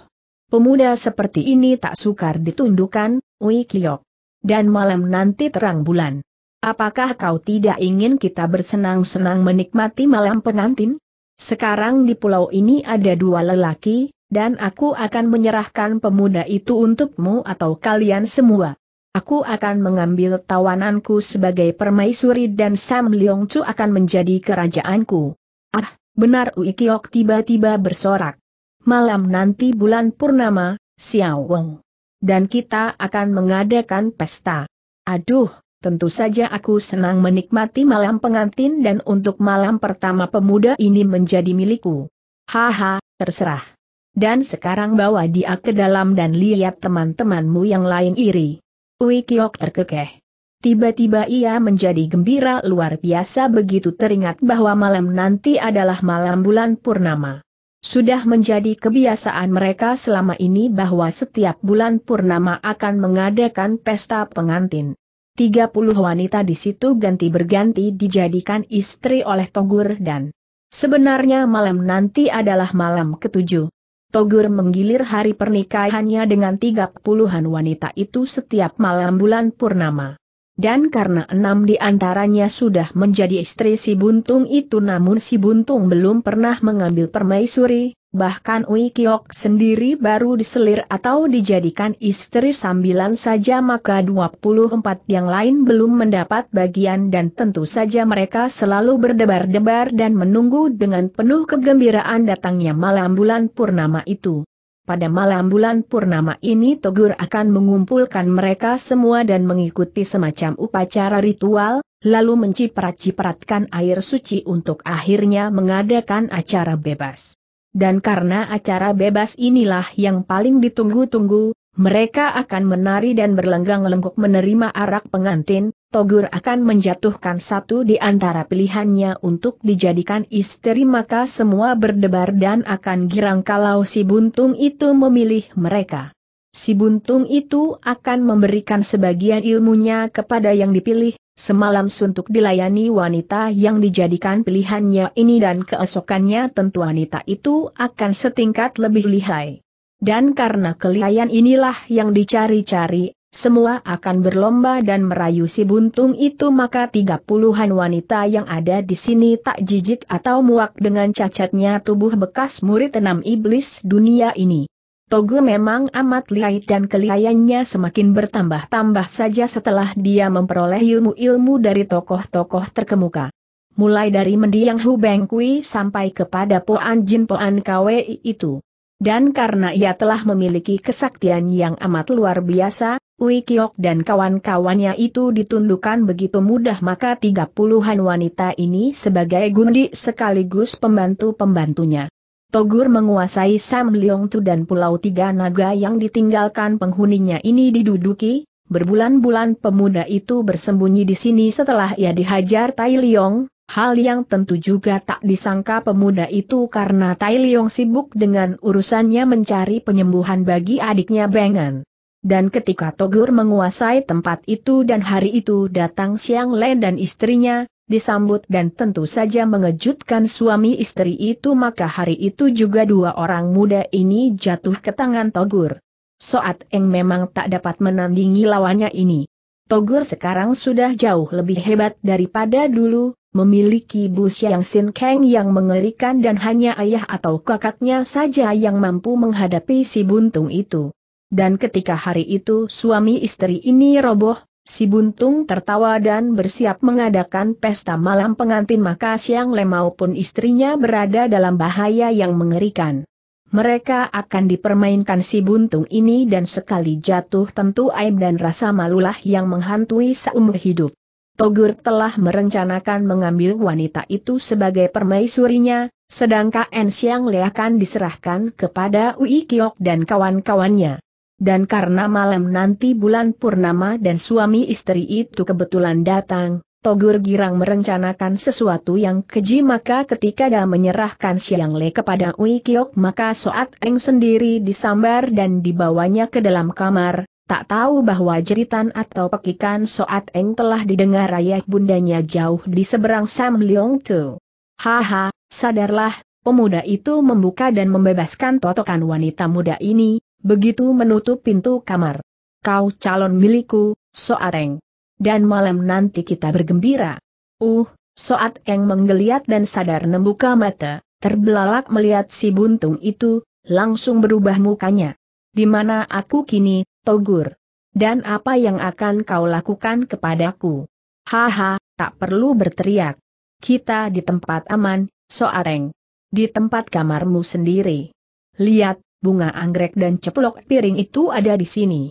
Pemuda seperti ini tak sukar ditundukkan, Wei Kiok. Dan malam nanti terang bulan. Apakah kau tidak ingin kita bersenang-senang menikmati malam pengantin? Sekarang di pulau ini ada dua lelaki, dan aku akan menyerahkan pemuda itu untukmu atau kalian semua. Aku akan mengambil tawananku sebagai permaisuri dan Sam Leong Chu akan menjadi kerajaanku. Ah, benar Kiok tiba-tiba bersorak. Malam nanti bulan purnama, Xiao Wong. Dan kita akan mengadakan pesta. Aduh, Tentu saja aku senang menikmati malam pengantin dan untuk malam pertama pemuda ini menjadi milikku. Haha, terserah. Dan sekarang bawa dia ke dalam dan lihat teman-temanmu yang lain iri. Ui Kiok terkekeh. Tiba-tiba ia menjadi gembira luar biasa begitu teringat bahwa malam nanti adalah malam bulan purnama. Sudah menjadi kebiasaan mereka selama ini bahwa setiap bulan purnama akan mengadakan pesta pengantin. 30 wanita di situ ganti berganti dijadikan istri oleh Togur dan sebenarnya malam nanti adalah malam ketujuh. Togur menggilir hari pernikahannya dengan tiga puluhan wanita itu setiap malam bulan purnama. Dan karena enam di antaranya sudah menjadi istri si Buntung itu namun si Buntung belum pernah mengambil permaisuri, bahkan Ui Kiok sendiri baru diselir atau dijadikan istri sambilan saja maka 24 yang lain belum mendapat bagian dan tentu saja mereka selalu berdebar-debar dan menunggu dengan penuh kegembiraan datangnya malam bulan purnama itu. Pada malam bulan purnama ini Togur akan mengumpulkan mereka semua dan mengikuti semacam upacara ritual, lalu menciprat-cipratkan air suci untuk akhirnya mengadakan acara bebas dan karena acara bebas inilah yang paling ditunggu-tunggu, mereka akan menari dan berlenggang lengkuk menerima arak pengantin, Togur akan menjatuhkan satu di antara pilihannya untuk dijadikan istri maka semua berdebar dan akan girang kalau si buntung itu memilih mereka. Si buntung itu akan memberikan sebagian ilmunya kepada yang dipilih, Semalam suntuk dilayani wanita yang dijadikan pilihannya ini dan keesokannya tentu wanita itu akan setingkat lebih lihai. Dan karena kelihayan inilah yang dicari-cari, semua akan berlomba dan merayu si buntung itu maka tiga puluhan wanita yang ada di sini tak jijik atau muak dengan cacatnya tubuh bekas murid enam iblis dunia ini. Togu memang amat lihai dan kelihayannya semakin bertambah-tambah saja setelah dia memperoleh ilmu-ilmu dari tokoh-tokoh terkemuka. Mulai dari mendiang Hu Kui sampai kepada Poan Jin Poan Kwi itu. Dan karena ia telah memiliki kesaktian yang amat luar biasa, Kiok dan kawan-kawannya itu ditundukkan begitu mudah maka tiga puluhan wanita ini sebagai gundi sekaligus pembantu-pembantunya. Togur menguasai Sam Leong Tu dan Pulau Tiga Naga yang ditinggalkan penghuninya ini diduduki, berbulan-bulan pemuda itu bersembunyi di sini setelah ia dihajar Tai Leong, Hal yang tentu juga tak disangka pemuda itu karena Tai Leong sibuk dengan urusannya mencari penyembuhan bagi adiknya Bengan. Dan ketika Togur menguasai tempat itu dan hari itu datang Siang Le dan istrinya, disambut dan tentu saja mengejutkan suami istri itu maka hari itu juga dua orang muda ini jatuh ke tangan Togur. Soat Eng memang tak dapat menandingi lawannya ini. Togur sekarang sudah jauh lebih hebat daripada dulu, memiliki bus yang sin Kang yang mengerikan dan hanya ayah atau kakaknya saja yang mampu menghadapi si buntung itu. Dan ketika hari itu suami istri ini roboh, Si Buntung tertawa dan bersiap mengadakan pesta malam pengantin maka Siang Le maupun istrinya berada dalam bahaya yang mengerikan. Mereka akan dipermainkan si Buntung ini dan sekali jatuh tentu aib dan rasa malulah yang menghantui seumur hidup. Togur telah merencanakan mengambil wanita itu sebagai permaisurinya, sedangkan Siang Le akan diserahkan kepada Ui Kiok dan kawan-kawannya. Dan karena malam nanti bulan purnama dan suami istri itu kebetulan datang, Togur Girang merencanakan sesuatu yang keji maka ketika dia menyerahkan Siang Le kepada Ui Kiok maka Soat Eng sendiri disambar dan dibawanya ke dalam kamar, tak tahu bahwa jeritan atau pekikan Soat Eng telah didengar ayah bundanya jauh di seberang Sam Leong Tu. Haha, sadarlah, pemuda itu membuka dan membebaskan totokan wanita muda ini, begitu menutup pintu kamar. Kau calon milikku, Soareng. Dan malam nanti kita bergembira. Uh, Soareng menggeliat dan sadar membuka mata, terbelalak melihat si buntung itu, langsung berubah mukanya. Di mana aku kini, Togur? Dan apa yang akan kau lakukan kepadaku? Haha, tak perlu berteriak. Kita di tempat aman, Soareng. Di tempat kamarmu sendiri. Lihat, bunga anggrek dan ceplok piring itu ada di sini.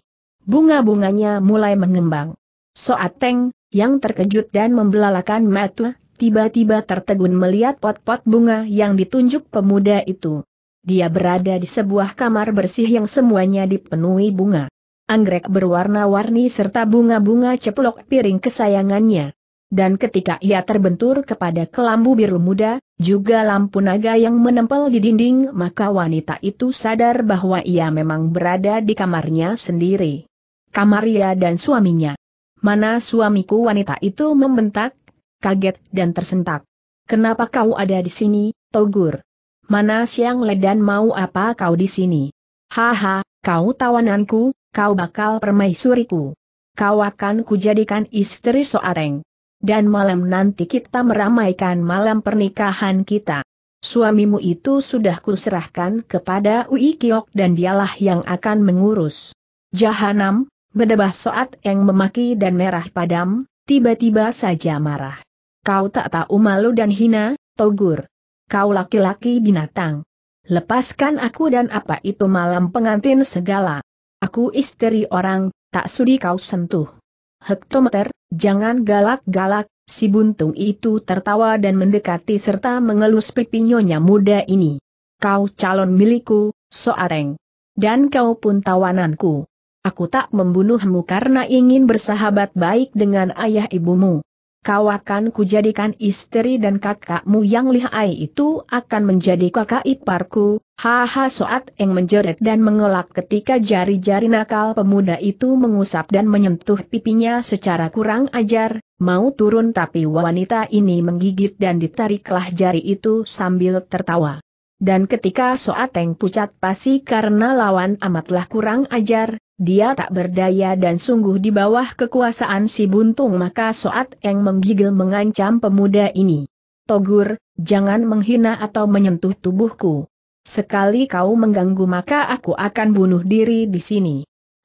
Bunga-bunganya mulai mengembang. Soateng, yang terkejut dan membelalakan mata, tiba-tiba tertegun melihat pot-pot bunga yang ditunjuk pemuda itu. Dia berada di sebuah kamar bersih yang semuanya dipenuhi bunga. Anggrek berwarna-warni serta bunga-bunga ceplok piring kesayangannya. Dan ketika ia terbentur kepada kelambu biru muda, juga lampu naga yang menempel di dinding maka wanita itu sadar bahwa ia memang berada di kamarnya sendiri. Kamar ia dan suaminya. Mana suamiku wanita itu membentak, kaget dan tersentak. Kenapa kau ada di sini, Togur? Mana siang ledan mau apa kau di sini? Haha, kau tawananku, kau bakal permaisuriku. Kau akan kujadikan istri soareng dan malam nanti kita meramaikan malam pernikahan kita. Suamimu itu sudah kuserahkan kepada Ui Kiok dan dialah yang akan mengurus. Jahanam, berdebah soat yang memaki dan merah padam, tiba-tiba saja marah. Kau tak tahu malu dan hina, Togur. Kau laki-laki binatang. Lepaskan aku dan apa itu malam pengantin segala. Aku istri orang, tak sudi kau sentuh hektometer, jangan galak-galak, si buntung itu tertawa dan mendekati serta mengelus pipinya muda ini. Kau calon milikku, soareng. Dan kau pun tawananku. Aku tak membunuhmu karena ingin bersahabat baik dengan ayah ibumu. Kau akan kujadikan istri dan kakakmu yang lihai itu akan menjadi kakak iparku, Haha Soat Eng menjerit dan mengelak ketika jari-jari nakal pemuda itu mengusap dan menyentuh pipinya secara kurang ajar, mau turun tapi wanita ini menggigit dan ditariklah jari itu sambil tertawa. Dan ketika Soat Eng pucat pasi karena lawan amatlah kurang ajar, dia tak berdaya dan sungguh di bawah kekuasaan si buntung maka Soat Eng menggigil mengancam pemuda ini. Togur, jangan menghina atau menyentuh tubuhku. Sekali kau mengganggu maka aku akan bunuh diri di sini.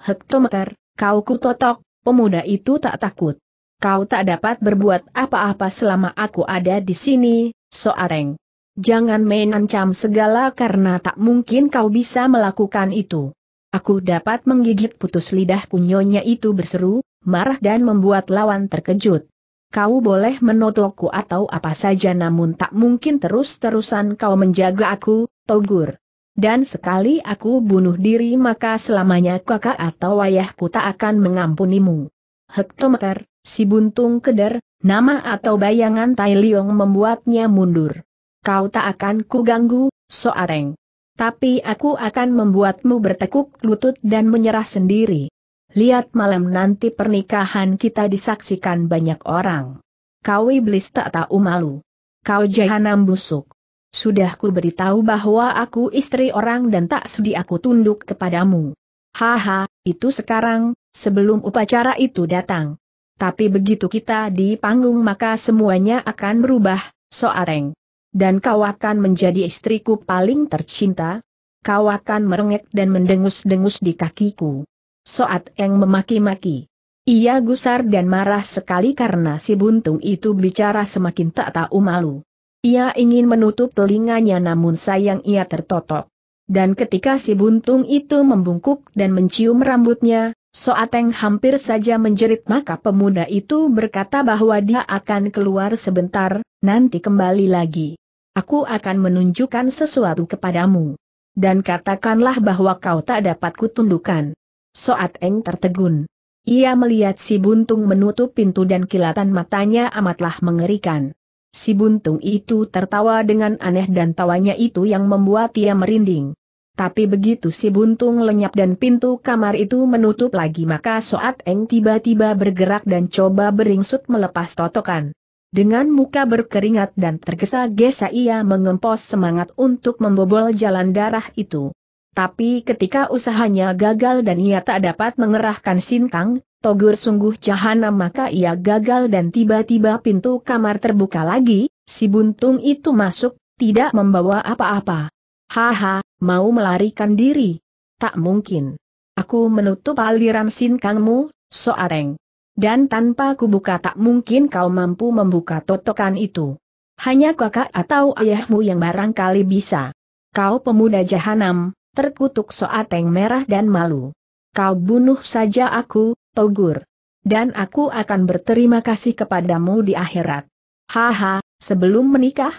Hektometer, kau kutotok, pemuda itu tak takut. Kau tak dapat berbuat apa-apa selama aku ada di sini, soareng. Jangan main ancam segala karena tak mungkin kau bisa melakukan itu. Aku dapat menggigit putus lidah kunyonya itu berseru, marah dan membuat lawan terkejut. Kau boleh menotokku atau apa saja namun tak mungkin terus-terusan kau menjaga aku, Togur. Dan sekali aku bunuh diri maka selamanya kakak atau ayahku tak akan mengampunimu. Hektometer, si buntung keder, nama atau bayangan Tai Liong membuatnya mundur. Kau tak akan kuganggu, Soareng. Tapi aku akan membuatmu bertekuk lutut dan menyerah sendiri. Lihat malam nanti pernikahan kita disaksikan banyak orang. Kau iblis tak tahu malu. Kau jahanam busuk. Sudah ku beritahu bahwa aku istri orang dan tak sedih aku tunduk kepadamu. Haha, itu sekarang, sebelum upacara itu datang. Tapi begitu kita di panggung maka semuanya akan berubah, soareng. Dan kau akan menjadi istriku paling tercinta. Kau akan merengek dan mendengus-dengus di kakiku. Soat Eng memaki-maki. Ia gusar dan marah sekali karena si buntung itu bicara semakin tak tahu malu. Ia ingin menutup telinganya namun sayang ia tertotok. Dan ketika si buntung itu membungkuk dan mencium rambutnya, Soateng hampir saja menjerit maka pemuda itu berkata bahwa dia akan keluar sebentar, nanti kembali lagi. Aku akan menunjukkan sesuatu kepadamu. Dan katakanlah bahwa kau tak dapat kutundukan. Soateng tertegun. Ia melihat si buntung menutup pintu dan kilatan matanya amatlah mengerikan. Si buntung itu tertawa dengan aneh dan tawanya itu yang membuat ia merinding. Tapi begitu si buntung lenyap dan pintu kamar itu menutup lagi maka Soat Eng tiba-tiba bergerak dan coba beringsut melepas totokan. Dengan muka berkeringat dan tergesa-gesa ia mengempos semangat untuk membobol jalan darah itu. Tapi ketika usahanya gagal dan ia tak dapat mengerahkan Sintang, Togur sungguh jahanam maka ia gagal dan tiba-tiba pintu kamar terbuka lagi, si buntung itu masuk, tidak membawa apa-apa. Haha, mau melarikan diri. Tak mungkin. Aku menutup aliran sinkangmu, soareng. Dan tanpa kubuka tak mungkin kau mampu membuka totokan itu. Hanya kakak atau ayahmu yang barangkali bisa. Kau pemuda jahanam, terkutuk soateng merah dan malu. Kau bunuh saja aku, Togur. Dan aku akan berterima kasih kepadamu di akhirat. Haha, sebelum menikah?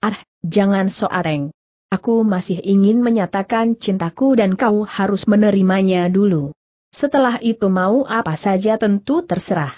Ah, jangan soareng. Aku masih ingin menyatakan cintaku dan kau harus menerimanya dulu. Setelah itu mau apa saja tentu terserah.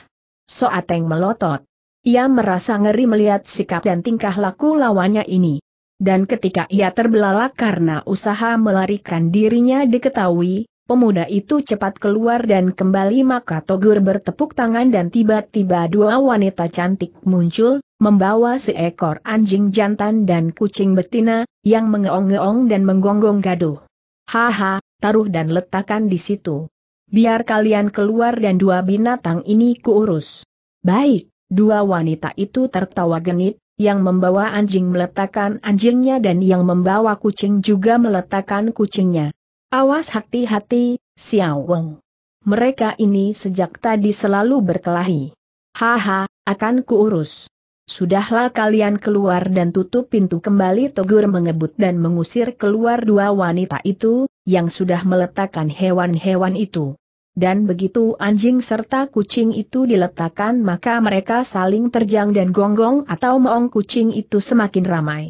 Soateng melotot. Ia merasa ngeri melihat sikap dan tingkah laku lawannya ini. Dan ketika ia terbelalak karena usaha melarikan dirinya diketahui, pemuda itu cepat keluar dan kembali maka Togur bertepuk tangan dan tiba-tiba dua wanita cantik muncul, membawa seekor anjing jantan dan kucing betina, yang mengeong-ngeong dan menggonggong gaduh. Haha, taruh dan letakkan di situ. Biar kalian keluar dan dua binatang ini kuurus. Baik, dua wanita itu tertawa genit, yang membawa anjing meletakkan anjingnya dan yang membawa kucing juga meletakkan kucingnya. Awas hati-hati, Xiao Wong. Mereka ini sejak tadi selalu berkelahi. Haha, akan kuurus. Sudahlah kalian keluar dan tutup pintu kembali Togur mengebut dan mengusir keluar dua wanita itu, yang sudah meletakkan hewan-hewan itu dan begitu anjing serta kucing itu diletakkan maka mereka saling terjang dan gonggong atau meong kucing itu semakin ramai.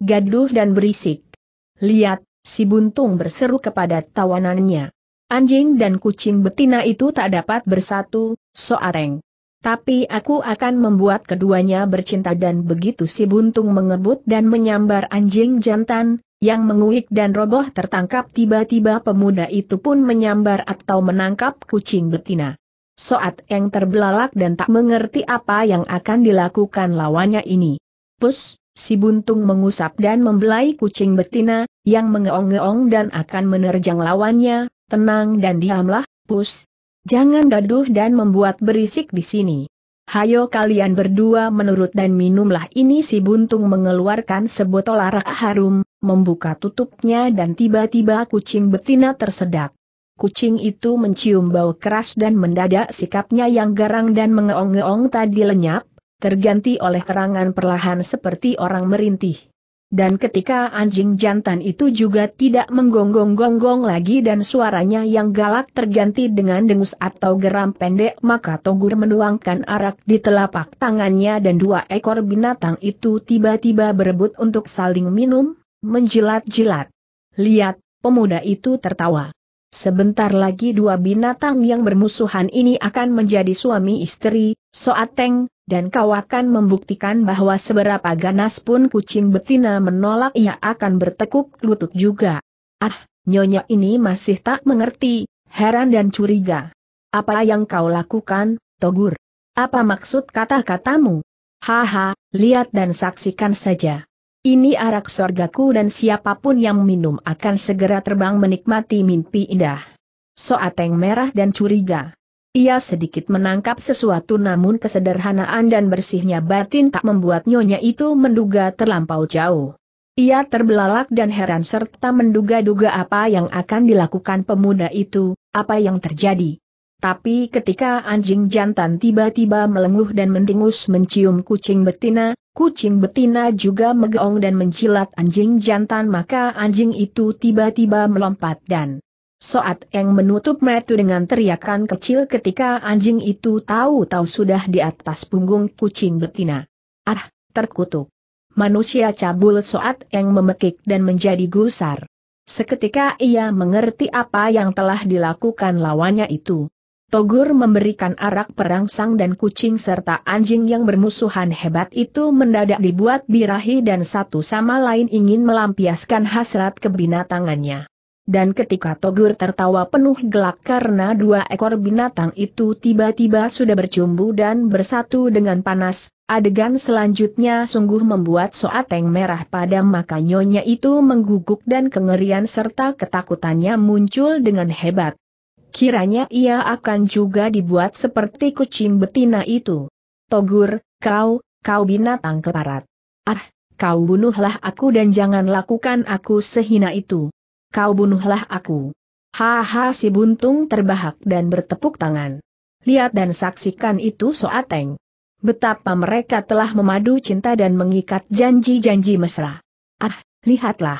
Gaduh dan berisik. Lihat, si buntung berseru kepada tawanannya. Anjing dan kucing betina itu tak dapat bersatu, soareng. Tapi aku akan membuat keduanya bercinta dan begitu si buntung mengebut dan menyambar anjing jantan, yang menguik dan roboh tertangkap tiba-tiba pemuda itu pun menyambar atau menangkap kucing betina. Soat yang terbelalak dan tak mengerti apa yang akan dilakukan lawannya ini. Pus, si buntung mengusap dan membelai kucing betina, yang mengeong-ngeong dan akan menerjang lawannya, tenang dan diamlah, pus. Jangan gaduh dan membuat berisik di sini. Hayo kalian berdua menurut dan minumlah ini si buntung mengeluarkan sebotol arak harum, membuka tutupnya dan tiba-tiba kucing betina tersedak. Kucing itu mencium bau keras dan mendadak sikapnya yang garang dan mengeong-ngeong tadi lenyap, terganti oleh kerangan perlahan seperti orang merintih. Dan ketika anjing jantan itu juga tidak menggonggong-gonggong lagi dan suaranya yang galak terganti dengan dengus atau geram pendek maka Togur menuangkan arak di telapak tangannya dan dua ekor binatang itu tiba-tiba berebut untuk saling minum, menjilat-jilat. Lihat, pemuda itu tertawa. Sebentar lagi dua binatang yang bermusuhan ini akan menjadi suami istri, Soateng, dan kau akan membuktikan bahwa seberapa ganas pun kucing betina menolak ia akan bertekuk lutut juga. Ah, nyonya ini masih tak mengerti, heran dan curiga. Apa yang kau lakukan, Togur? Apa maksud kata-katamu? Haha, lihat dan saksikan saja. Ini arak sorgaku dan siapapun yang minum akan segera terbang menikmati mimpi indah. Soateng merah dan curiga. Ia sedikit menangkap sesuatu namun kesederhanaan dan bersihnya batin tak membuat nyonya itu menduga terlampau jauh. Ia terbelalak dan heran serta menduga-duga apa yang akan dilakukan pemuda itu, apa yang terjadi. Tapi ketika anjing jantan tiba-tiba melenguh dan mendengus mencium kucing betina, kucing betina juga megong dan mencilat anjing jantan maka anjing itu tiba-tiba melompat dan Soat Eng menutup metu dengan teriakan kecil ketika anjing itu tahu-tahu sudah di atas punggung kucing betina. Ah, terkutuk. Manusia cabul Soat Eng memekik dan menjadi gusar. Seketika ia mengerti apa yang telah dilakukan lawannya itu. Togur memberikan arak perangsang dan kucing serta anjing yang bermusuhan hebat itu mendadak dibuat birahi dan satu sama lain ingin melampiaskan hasrat kebinatangannya. Dan ketika Togur tertawa penuh gelak karena dua ekor binatang itu tiba-tiba sudah bercumbu dan bersatu dengan panas, adegan selanjutnya sungguh membuat soateng merah pada makanyonya itu mengguguk dan kengerian serta ketakutannya muncul dengan hebat kiranya ia akan juga dibuat seperti kucing betina itu. Togur, kau, kau binatang keparat. Ah, kau bunuhlah aku dan jangan lakukan aku sehina itu. Kau bunuhlah aku. Haha si buntung terbahak dan bertepuk tangan. Lihat dan saksikan itu soateng. Betapa mereka telah memadu cinta dan mengikat janji-janji mesra. Ah, lihatlah.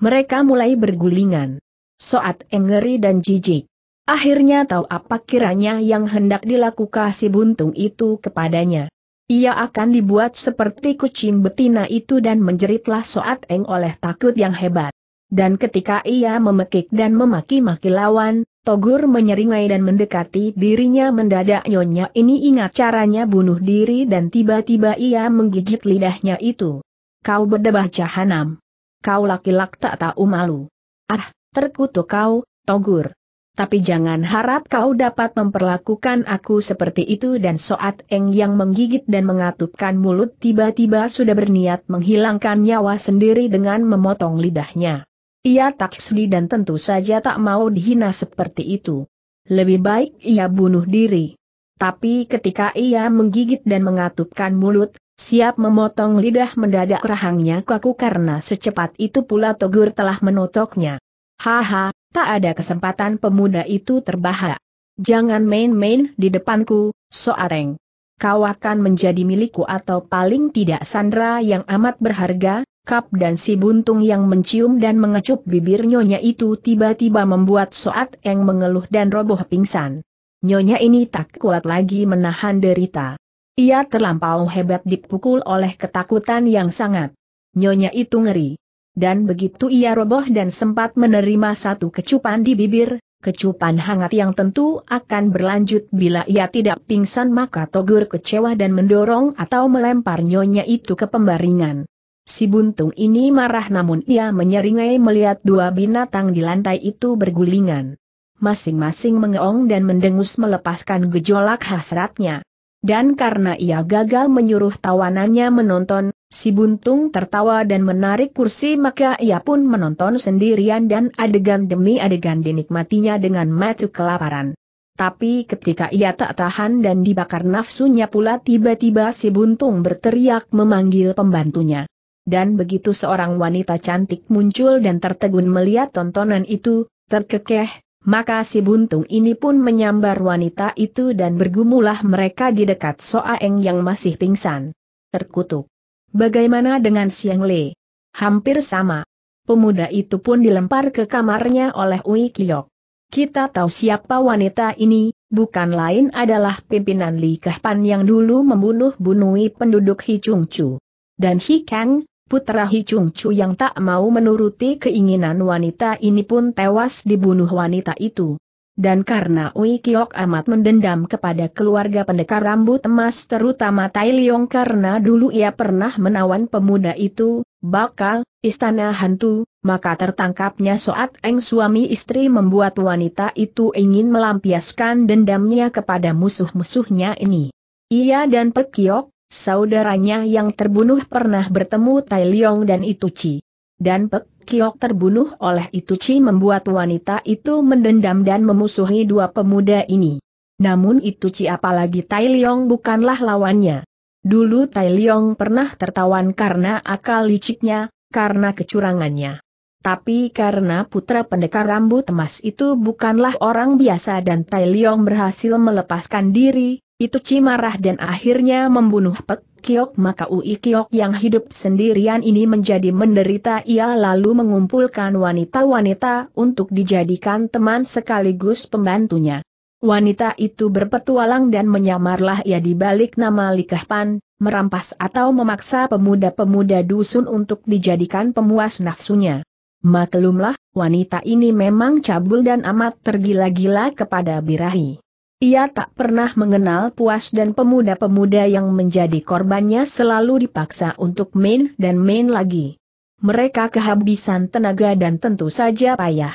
Mereka mulai bergulingan. Soat engeri dan jijik. Akhirnya tahu apa kiranya yang hendak dilakukan si buntung itu kepadanya. Ia akan dibuat seperti kucing betina itu dan menjeritlah soat eng oleh takut yang hebat. Dan ketika ia memekik dan memaki-maki lawan, Togur menyeringai dan mendekati dirinya mendadak nyonya ini ingat caranya bunuh diri dan tiba-tiba ia menggigit lidahnya itu. Kau berdebah jahanam. Kau laki laki tak tahu malu. Ah, terkutuk kau, Togur tapi jangan harap kau dapat memperlakukan aku seperti itu dan Soat Eng yang menggigit dan mengatupkan mulut tiba-tiba sudah berniat menghilangkan nyawa sendiri dengan memotong lidahnya. Ia tak sedih dan tentu saja tak mau dihina seperti itu. Lebih baik ia bunuh diri. Tapi ketika ia menggigit dan mengatupkan mulut, siap memotong lidah mendadak rahangnya kaku karena secepat itu pula Togur telah menotoknya. Haha, tak ada kesempatan pemuda itu terbahak. Jangan main-main di depanku, Soareng. Kau akan menjadi milikku atau paling tidak Sandra yang amat berharga, Kap dan si buntung yang mencium dan mengecup bibir nyonya itu tiba-tiba membuat Soat yang mengeluh dan roboh pingsan. Nyonya ini tak kuat lagi menahan derita. Ia terlampau hebat dipukul oleh ketakutan yang sangat. Nyonya itu ngeri dan begitu ia roboh dan sempat menerima satu kecupan di bibir, kecupan hangat yang tentu akan berlanjut bila ia tidak pingsan maka Togur kecewa dan mendorong atau melempar nyonya itu ke pembaringan. Si buntung ini marah namun ia menyeringai melihat dua binatang di lantai itu bergulingan. Masing-masing mengeong dan mendengus melepaskan gejolak hasratnya. Dan karena ia gagal menyuruh tawanannya menonton, si buntung tertawa dan menarik kursi maka ia pun menonton sendirian dan adegan demi adegan dinikmatinya dengan mata kelaparan. Tapi ketika ia tak tahan dan dibakar nafsunya pula tiba-tiba si buntung berteriak memanggil pembantunya. Dan begitu seorang wanita cantik muncul dan tertegun melihat tontonan itu, terkekeh, maka si buntung ini pun menyambar wanita itu dan bergumulah mereka di dekat Soaeng yang masih pingsan. Terkutuk. Bagaimana dengan Siang Le? Hampir sama. Pemuda itu pun dilempar ke kamarnya oleh Ui Kiyok. Kita tahu siapa wanita ini, bukan lain adalah pimpinan Li Kehpan yang dulu membunuh bunuhi penduduk Hi Chung Chu. Dan Hi Kang, Putra Hicung Chu yang tak mau menuruti keinginan wanita ini pun tewas dibunuh wanita itu. Dan karena Ui Kiok amat mendendam kepada keluarga pendekar rambut emas terutama Tai Leong karena dulu ia pernah menawan pemuda itu, bakal, istana hantu, maka tertangkapnya saat Eng suami istri membuat wanita itu ingin melampiaskan dendamnya kepada musuh-musuhnya ini. Ia dan Pekiok, Saudaranya yang terbunuh pernah bertemu Tai Leong dan Ituci. Dan Pek Kiok terbunuh oleh Ituci membuat wanita itu mendendam dan memusuhi dua pemuda ini. Namun Ituci apalagi Tai Leong bukanlah lawannya. Dulu Tai Leong pernah tertawan karena akal liciknya, karena kecurangannya. Tapi karena putra pendekar rambut emas itu bukanlah orang biasa dan Tai Leong berhasil melepaskan diri, itu Ci marah dan akhirnya membunuh Pek Kiok maka Ui Kiok yang hidup sendirian ini menjadi menderita ia lalu mengumpulkan wanita-wanita untuk dijadikan teman sekaligus pembantunya. Wanita itu berpetualang dan menyamarlah ia di balik nama Likahpan, merampas atau memaksa pemuda-pemuda dusun untuk dijadikan pemuas nafsunya. Maklumlah, wanita ini memang cabul dan amat tergila-gila kepada birahi. Ia tak pernah mengenal puas dan pemuda-pemuda yang menjadi korbannya selalu dipaksa untuk main dan main lagi. Mereka kehabisan tenaga dan tentu saja payah.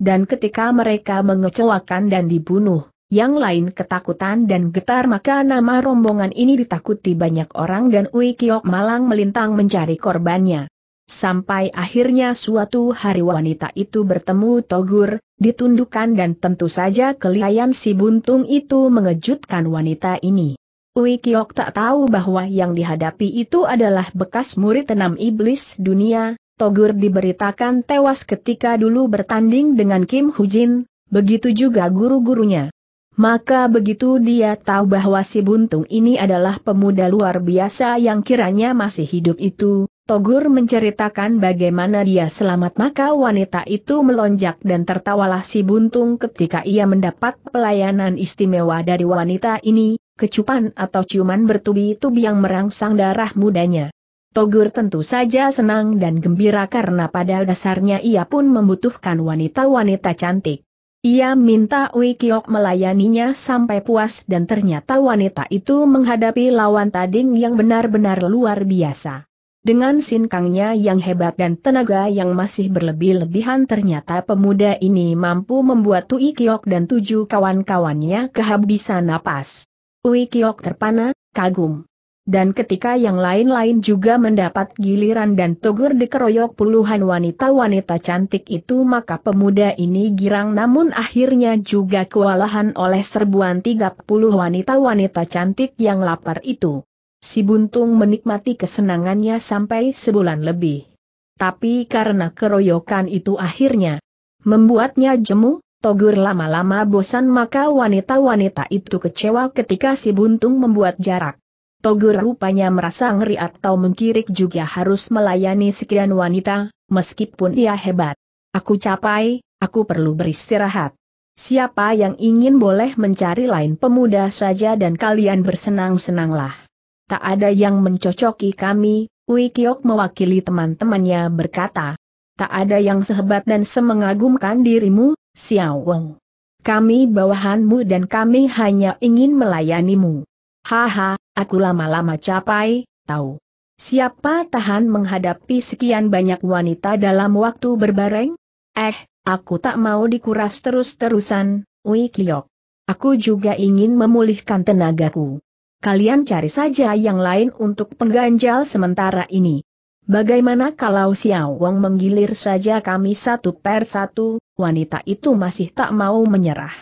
Dan ketika mereka mengecewakan dan dibunuh, yang lain ketakutan dan getar maka nama rombongan ini ditakuti banyak orang dan Uikiok malang melintang mencari korbannya. Sampai akhirnya suatu hari wanita itu bertemu Togur, ditundukkan dan tentu saja kelihayan si buntung itu mengejutkan wanita ini. Ui Kiok tak tahu bahwa yang dihadapi itu adalah bekas murid enam iblis dunia, Togur diberitakan tewas ketika dulu bertanding dengan Kim Hujin, begitu juga guru-gurunya. Maka begitu dia tahu bahwa si buntung ini adalah pemuda luar biasa yang kiranya masih hidup itu, Togur menceritakan bagaimana dia selamat maka wanita itu melonjak dan tertawalah si buntung ketika ia mendapat pelayanan istimewa dari wanita ini, kecupan atau ciuman bertubi-tubi yang merangsang darah mudanya. Togur tentu saja senang dan gembira karena pada dasarnya ia pun membutuhkan wanita-wanita cantik. Ia minta Wikiok melayaninya sampai puas dan ternyata wanita itu menghadapi lawan tading yang benar-benar luar biasa. Dengan sinkangnya yang hebat dan tenaga yang masih berlebih-lebihan ternyata pemuda ini mampu membuat Tui Kiok dan tujuh kawan-kawannya kehabisan napas. Tui Kiok terpana, kagum. Dan ketika yang lain-lain juga mendapat giliran dan togur dikeroyok puluhan wanita-wanita cantik itu maka pemuda ini girang namun akhirnya juga kewalahan oleh serbuan 30 wanita-wanita cantik yang lapar itu si Buntung menikmati kesenangannya sampai sebulan lebih. Tapi karena keroyokan itu akhirnya membuatnya jemu, Togur lama-lama bosan maka wanita-wanita itu kecewa ketika si Buntung membuat jarak. Togur rupanya merasa ngeri atau mengkirik juga harus melayani sekian wanita, meskipun ia hebat. Aku capai, aku perlu beristirahat. Siapa yang ingin boleh mencari lain pemuda saja dan kalian bersenang-senanglah. Tak ada yang mencocoki kami, Wei Kiok mewakili teman-temannya berkata. Tak ada yang sehebat dan semengagumkan dirimu, Xiao Wang. Kami bawahanmu dan kami hanya ingin melayanimu. Haha, aku lama-lama capai, tahu. Siapa tahan menghadapi sekian banyak wanita dalam waktu berbareng? Eh, aku tak mau dikuras terus-terusan, Wei Kiok. Aku juga ingin memulihkan tenagaku kalian cari saja yang lain untuk pengganjal sementara ini. Bagaimana kalau Xiao Wang menggilir saja kami satu per satu, wanita itu masih tak mau menyerah.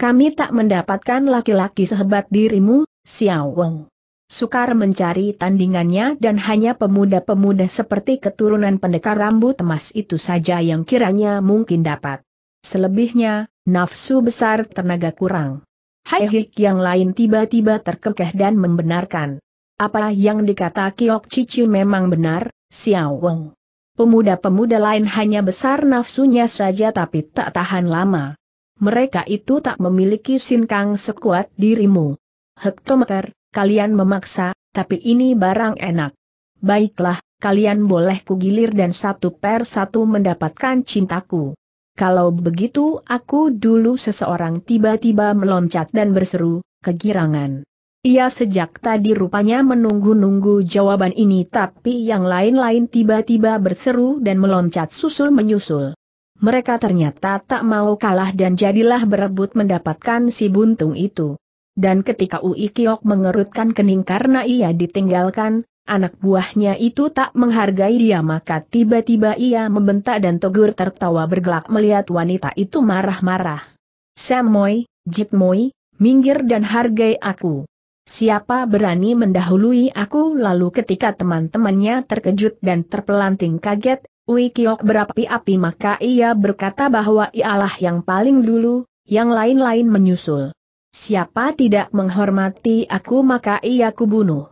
Kami tak mendapatkan laki-laki sehebat dirimu, Xiao Wang. Sukar mencari tandingannya dan hanya pemuda-pemuda seperti keturunan pendekar rambut emas itu saja yang kiranya mungkin dapat. Selebihnya, nafsu besar tenaga kurang. Hai Hik yang lain tiba-tiba terkekeh dan membenarkan. Apa yang dikata Kiok Cici memang benar, Xiao Wong. Pemuda-pemuda lain hanya besar nafsunya saja tapi tak tahan lama. Mereka itu tak memiliki sinkang sekuat dirimu. Hektometer, kalian memaksa, tapi ini barang enak. Baiklah, kalian boleh kugilir dan satu per satu mendapatkan cintaku. Kalau begitu aku dulu seseorang tiba-tiba meloncat dan berseru, kegirangan. Ia sejak tadi rupanya menunggu-nunggu jawaban ini tapi yang lain-lain tiba-tiba berseru dan meloncat susul-menyusul. Mereka ternyata tak mau kalah dan jadilah berebut mendapatkan si buntung itu. Dan ketika Ui Kiok mengerutkan kening karena ia ditinggalkan, anak buahnya itu tak menghargai dia maka tiba-tiba ia membentak dan Togur tertawa bergelak melihat wanita itu marah-marah. Samoy, Jitmoy, minggir dan hargai aku. Siapa berani mendahului aku lalu ketika teman-temannya terkejut dan terpelanting kaget, Wikiok berapi-api maka ia berkata bahwa ialah yang paling dulu, yang lain-lain menyusul. Siapa tidak menghormati aku maka ia kubunuh.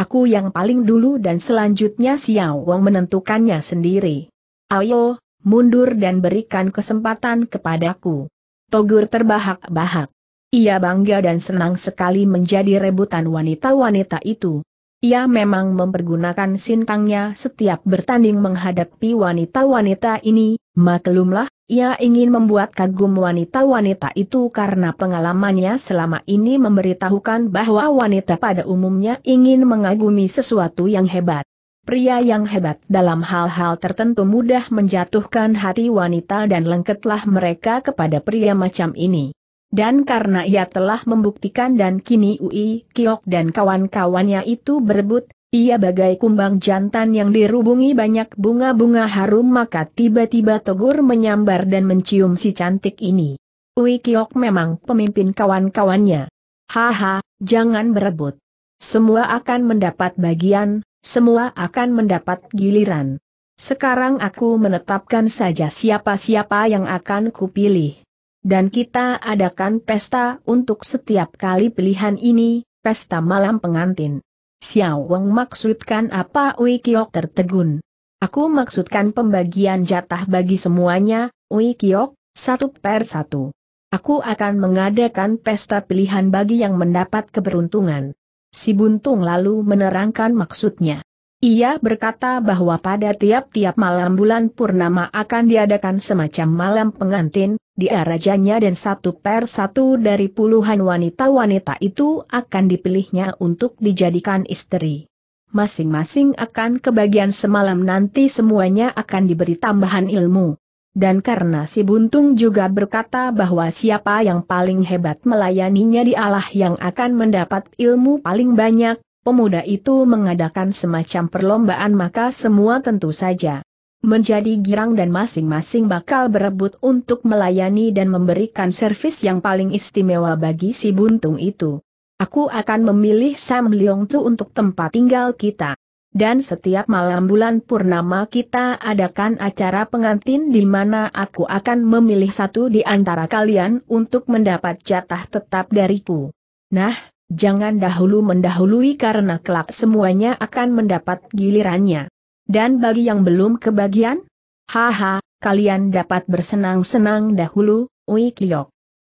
Aku yang paling dulu dan selanjutnya Xiao Wang menentukannya sendiri. Ayo, mundur dan berikan kesempatan kepadaku. Togur terbahak-bahak. Ia bangga dan senang sekali menjadi rebutan wanita-wanita itu. Ia memang mempergunakan sintangnya setiap bertanding menghadapi wanita-wanita ini, maklumlah, ia ingin membuat kagum wanita-wanita itu karena pengalamannya selama ini memberitahukan bahwa wanita pada umumnya ingin mengagumi sesuatu yang hebat. Pria yang hebat dalam hal-hal tertentu mudah menjatuhkan hati wanita dan lengketlah mereka kepada pria macam ini. Dan karena ia telah membuktikan dan kini Ui, Kiok dan kawan-kawannya itu berebut, ia bagai kumbang jantan yang dirubungi banyak bunga-bunga harum maka tiba-tiba Togur menyambar dan mencium si cantik ini. Ui Kiok memang pemimpin kawan-kawannya. Haha, jangan berebut. Semua akan mendapat bagian, semua akan mendapat giliran. Sekarang aku menetapkan saja siapa-siapa yang akan kupilih. Dan kita adakan pesta untuk setiap kali pilihan ini, pesta malam pengantin. Xiao Wang maksudkan apa Ui Kiok tertegun. Aku maksudkan pembagian jatah bagi semuanya, Ui Kiok, satu per satu. Aku akan mengadakan pesta pilihan bagi yang mendapat keberuntungan. Si Buntung lalu menerangkan maksudnya. Ia berkata bahwa pada tiap-tiap malam bulan Purnama akan diadakan semacam malam pengantin, di rajanya dan satu per satu dari puluhan wanita-wanita itu akan dipilihnya untuk dijadikan istri. Masing-masing akan kebagian semalam nanti semuanya akan diberi tambahan ilmu. Dan karena si Buntung juga berkata bahwa siapa yang paling hebat melayaninya dialah yang akan mendapat ilmu paling banyak, pemuda itu mengadakan semacam perlombaan maka semua tentu saja menjadi girang dan masing-masing bakal berebut untuk melayani dan memberikan servis yang paling istimewa bagi si buntung itu. Aku akan memilih Sam Leong Tu untuk tempat tinggal kita. Dan setiap malam bulan purnama kita adakan acara pengantin di mana aku akan memilih satu di antara kalian untuk mendapat jatah tetap dariku. Nah, jangan dahulu mendahului karena kelak semuanya akan mendapat gilirannya. Dan bagi yang belum kebagian? Haha, kalian dapat bersenang-senang dahulu, Ui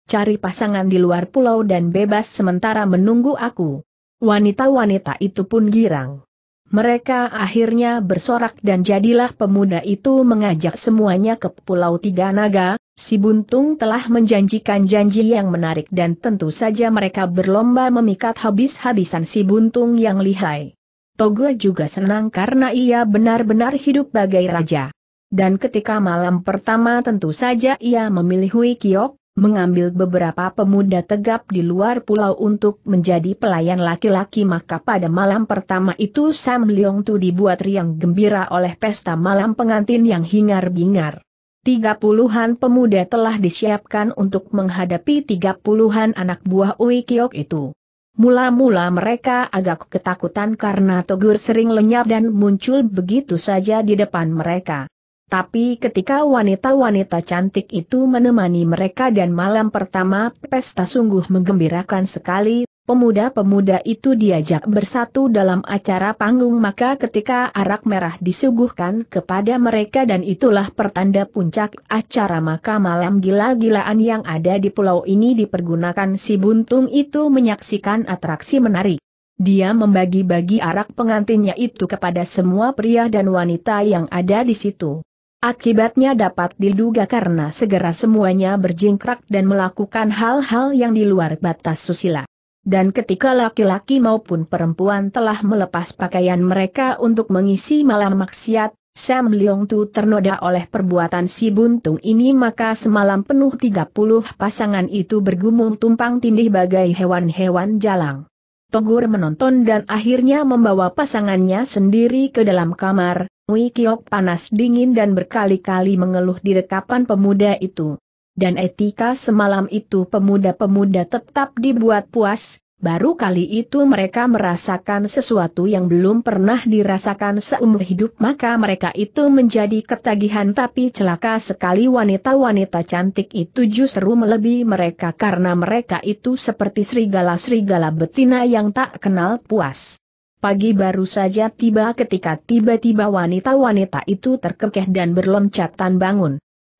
Cari pasangan di luar pulau dan bebas sementara menunggu aku. Wanita-wanita itu pun girang. Mereka akhirnya bersorak dan jadilah pemuda itu mengajak semuanya ke Pulau Tiga Naga, Si Buntung telah menjanjikan janji yang menarik dan tentu saja mereka berlomba memikat habis-habisan si Buntung yang lihai. Togo juga senang karena ia benar-benar hidup bagai raja. Dan ketika malam pertama tentu saja ia memilih Hui Kiok, mengambil beberapa pemuda tegap di luar pulau untuk menjadi pelayan laki-laki maka pada malam pertama itu Sam Leong Tu dibuat riang gembira oleh pesta malam pengantin yang hingar-bingar. Tiga puluhan pemuda telah disiapkan untuk menghadapi tiga puluhan anak buah Ui Kiok itu. Mula-mula mereka agak ketakutan karena Togur sering lenyap dan muncul begitu saja di depan mereka. Tapi ketika wanita-wanita cantik itu menemani mereka dan malam pertama pesta sungguh menggembirakan sekali, Pemuda-pemuda itu diajak bersatu dalam acara panggung maka ketika arak merah disuguhkan kepada mereka dan itulah pertanda puncak acara maka malam gila-gilaan yang ada di pulau ini dipergunakan si buntung itu menyaksikan atraksi menarik. Dia membagi-bagi arak pengantinnya itu kepada semua pria dan wanita yang ada di situ. Akibatnya dapat diduga karena segera semuanya berjingkrak dan melakukan hal-hal yang di luar batas susila dan ketika laki-laki maupun perempuan telah melepas pakaian mereka untuk mengisi malam maksiat, Sam Leong Tu ternoda oleh perbuatan si buntung ini maka semalam penuh 30 pasangan itu bergumul tumpang tindih bagai hewan-hewan jalang. Togur menonton dan akhirnya membawa pasangannya sendiri ke dalam kamar, Wei Kiok panas dingin dan berkali-kali mengeluh di dekapan pemuda itu dan etika semalam itu pemuda-pemuda tetap dibuat puas, baru kali itu mereka merasakan sesuatu yang belum pernah dirasakan seumur hidup maka mereka itu menjadi ketagihan tapi celaka sekali wanita-wanita cantik itu justru melebihi mereka karena mereka itu seperti serigala-serigala betina yang tak kenal puas. Pagi baru saja tiba ketika tiba-tiba wanita-wanita itu terkekeh dan berloncatan bangun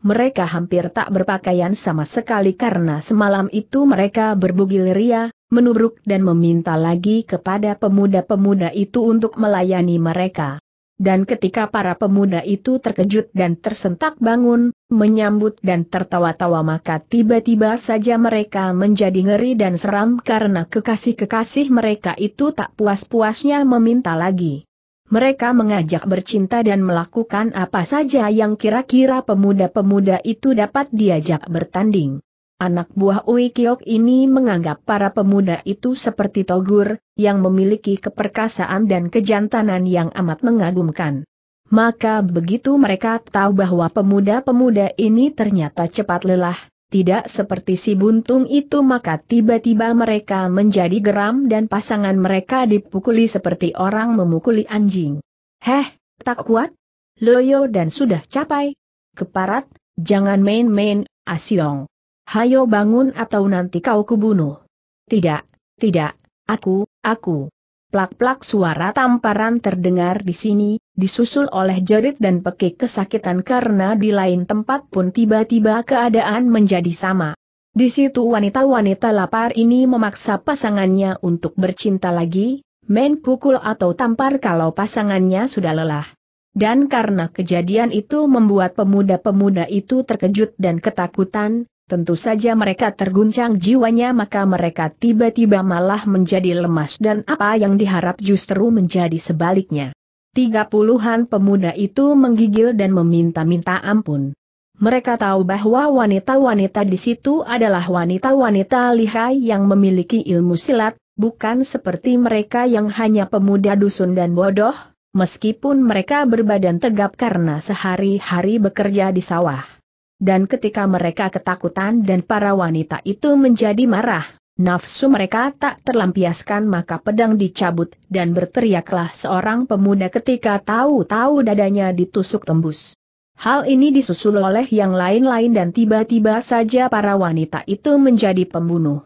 mereka hampir tak berpakaian sama sekali karena semalam itu mereka berbugil ria, menubruk dan meminta lagi kepada pemuda-pemuda itu untuk melayani mereka. Dan ketika para pemuda itu terkejut dan tersentak bangun, menyambut dan tertawa-tawa maka tiba-tiba saja mereka menjadi ngeri dan seram karena kekasih-kekasih mereka itu tak puas-puasnya meminta lagi mereka mengajak bercinta dan melakukan apa saja yang kira-kira pemuda-pemuda itu dapat diajak bertanding. Anak buah Ui Kiok ini menganggap para pemuda itu seperti Togur, yang memiliki keperkasaan dan kejantanan yang amat mengagumkan. Maka begitu mereka tahu bahwa pemuda-pemuda ini ternyata cepat lelah, tidak seperti si buntung itu maka tiba-tiba mereka menjadi geram dan pasangan mereka dipukuli seperti orang memukuli anjing. Heh, tak kuat? Loyo dan sudah capai? Keparat, jangan main-main, Asyong. Hayo bangun atau nanti kau kubunuh. Tidak, tidak, aku, aku. Plak-plak suara tamparan terdengar di sini, disusul oleh jerit dan pekik kesakitan karena di lain tempat pun tiba-tiba keadaan menjadi sama. Di situ wanita-wanita lapar ini memaksa pasangannya untuk bercinta lagi, main pukul atau tampar kalau pasangannya sudah lelah. Dan karena kejadian itu membuat pemuda-pemuda itu terkejut dan ketakutan, Tentu saja mereka terguncang jiwanya maka mereka tiba-tiba malah menjadi lemas dan apa yang diharap justru menjadi sebaliknya. Tiga puluhan pemuda itu menggigil dan meminta-minta ampun. Mereka tahu bahwa wanita-wanita di situ adalah wanita-wanita lihai yang memiliki ilmu silat, bukan seperti mereka yang hanya pemuda dusun dan bodoh, meskipun mereka berbadan tegap karena sehari-hari bekerja di sawah dan ketika mereka ketakutan dan para wanita itu menjadi marah, nafsu mereka tak terlampiaskan maka pedang dicabut dan berteriaklah seorang pemuda ketika tahu-tahu dadanya ditusuk tembus. Hal ini disusul oleh yang lain-lain dan tiba-tiba saja para wanita itu menjadi pembunuh.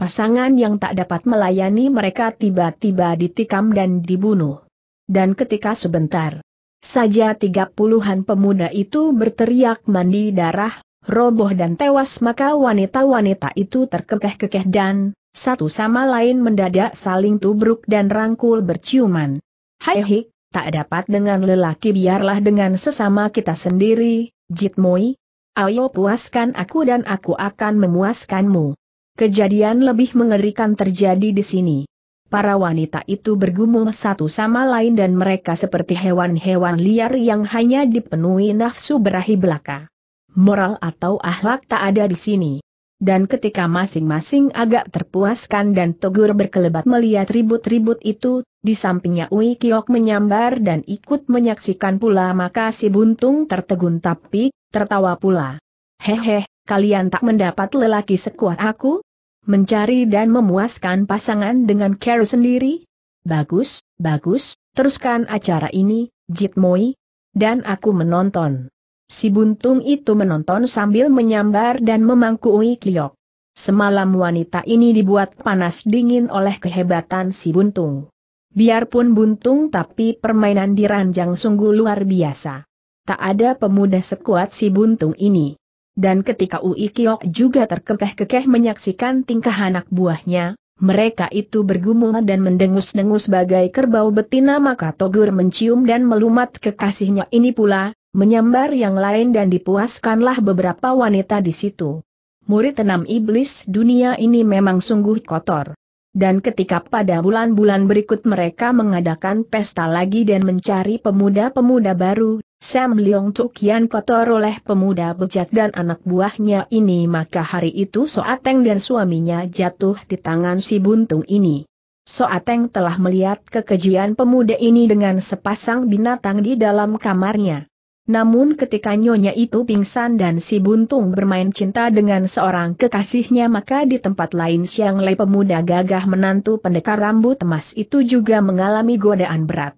Pasangan yang tak dapat melayani mereka tiba-tiba ditikam dan dibunuh. Dan ketika sebentar, saja tiga puluhan pemuda itu berteriak mandi darah, roboh dan tewas maka wanita-wanita itu terkekeh-kekeh dan, satu sama lain mendadak saling tubruk dan rangkul berciuman. Hai hik, tak dapat dengan lelaki biarlah dengan sesama kita sendiri, Jitmoi. Ayo puaskan aku dan aku akan memuaskanmu. Kejadian lebih mengerikan terjadi di sini. Para wanita itu bergumul satu sama lain dan mereka seperti hewan-hewan liar yang hanya dipenuhi nafsu berahi belaka. Moral atau akhlak tak ada di sini. Dan ketika masing-masing agak terpuaskan dan Togur berkelebat melihat ribut-ribut itu, di sampingnya Ui Kiok menyambar dan ikut menyaksikan pula maka si buntung tertegun tapi, tertawa pula. Hehe, kalian tak mendapat lelaki sekuat aku? Mencari dan memuaskan pasangan dengan care sendiri? Bagus, bagus, teruskan acara ini, Jit Moi. Dan aku menonton. Si buntung itu menonton sambil menyambar dan Ui Kliok. Semalam wanita ini dibuat panas dingin oleh kehebatan si buntung. Biarpun buntung tapi permainan diranjang sungguh luar biasa. Tak ada pemuda sekuat si buntung ini. Dan ketika Ui Kiok juga terkekeh-kekeh menyaksikan tingkah anak buahnya, mereka itu bergumul dan mendengus-dengus bagai kerbau betina maka Togur mencium dan melumat kekasihnya ini pula, menyambar yang lain dan dipuaskanlah beberapa wanita di situ. Murid enam iblis dunia ini memang sungguh kotor. Dan ketika pada bulan-bulan berikut mereka mengadakan pesta lagi dan mencari pemuda-pemuda baru, Sam Leong Tukian kotor oleh pemuda bejat dan anak buahnya ini maka hari itu Soateng dan suaminya jatuh di tangan si buntung ini. Soateng telah melihat kekejian pemuda ini dengan sepasang binatang di dalam kamarnya. Namun ketika nyonya itu pingsan dan si buntung bermain cinta dengan seorang kekasihnya maka di tempat lain Siang Lei pemuda gagah menantu pendekar rambut emas itu juga mengalami godaan berat.